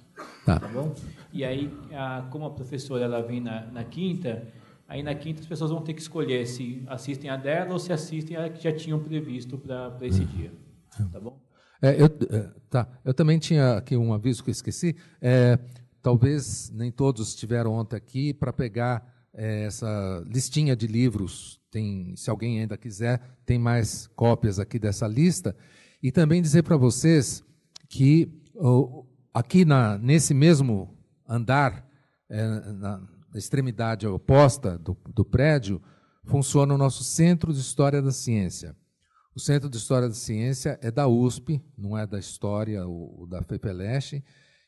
Tá. tá bom? E aí, a, como a professora ela vem na, na quinta, Aí na quinta as pessoas vão ter que escolher se assistem a dela ou se assistem a que já tinham previsto para esse uhum. dia. Uhum. Tá bom? É, eu, eh, tá. eu também tinha aqui um aviso que eu esqueci. É, talvez nem todos estiveram ontem aqui para pegar é, essa listinha de livros. Tem, se alguém ainda quiser, tem mais cópias aqui dessa lista. E também dizer para vocês que oh, aqui na, nesse mesmo andar, é, na, na extremidade oposta do, do prédio, funciona o nosso Centro de História da Ciência. O Centro de História da Ciência é da USP, não é da História ou, ou da FEPELESH.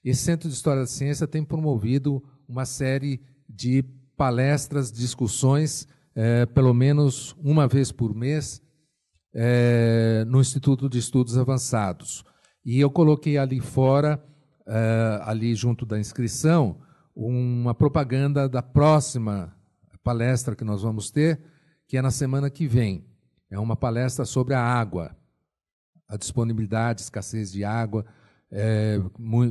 Esse Centro de História da Ciência tem promovido uma série de palestras, discussões, é, pelo menos uma vez por mês, é, no Instituto de Estudos Avançados. E eu coloquei ali fora, é, ali junto da inscrição, uma propaganda da próxima palestra que nós vamos ter, que é na semana que vem. É uma palestra sobre a água, a disponibilidade, a escassez de água, é,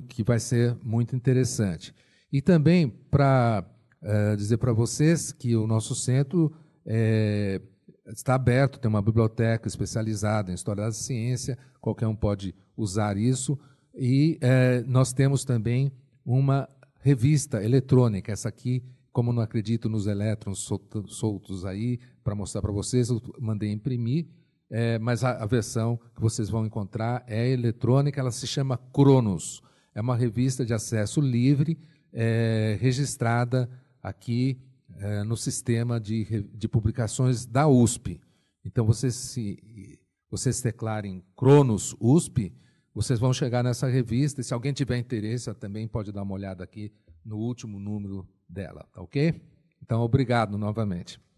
que vai ser muito interessante. E também para é, dizer para vocês que o nosso centro é, está aberto, tem uma biblioteca especializada em história da ciência, qualquer um pode usar isso. E é, nós temos também uma revista eletrônica. Essa aqui, como não acredito nos elétrons soltos aí, para mostrar para vocês, eu mandei imprimir. É, mas a, a, versão que vocês vão encontrar é eletrônica, ela se chama Cronos. É uma revista de acesso livre, é, registrada aqui é, no sistema de, de publicações da USP. Então, vocês, se, vocês teclarem Cronos USP, vocês vão chegar nessa revista e se alguém tiver interesse, também pode dar uma olhada aqui no último número dela, tá ok? Então, obrigado novamente.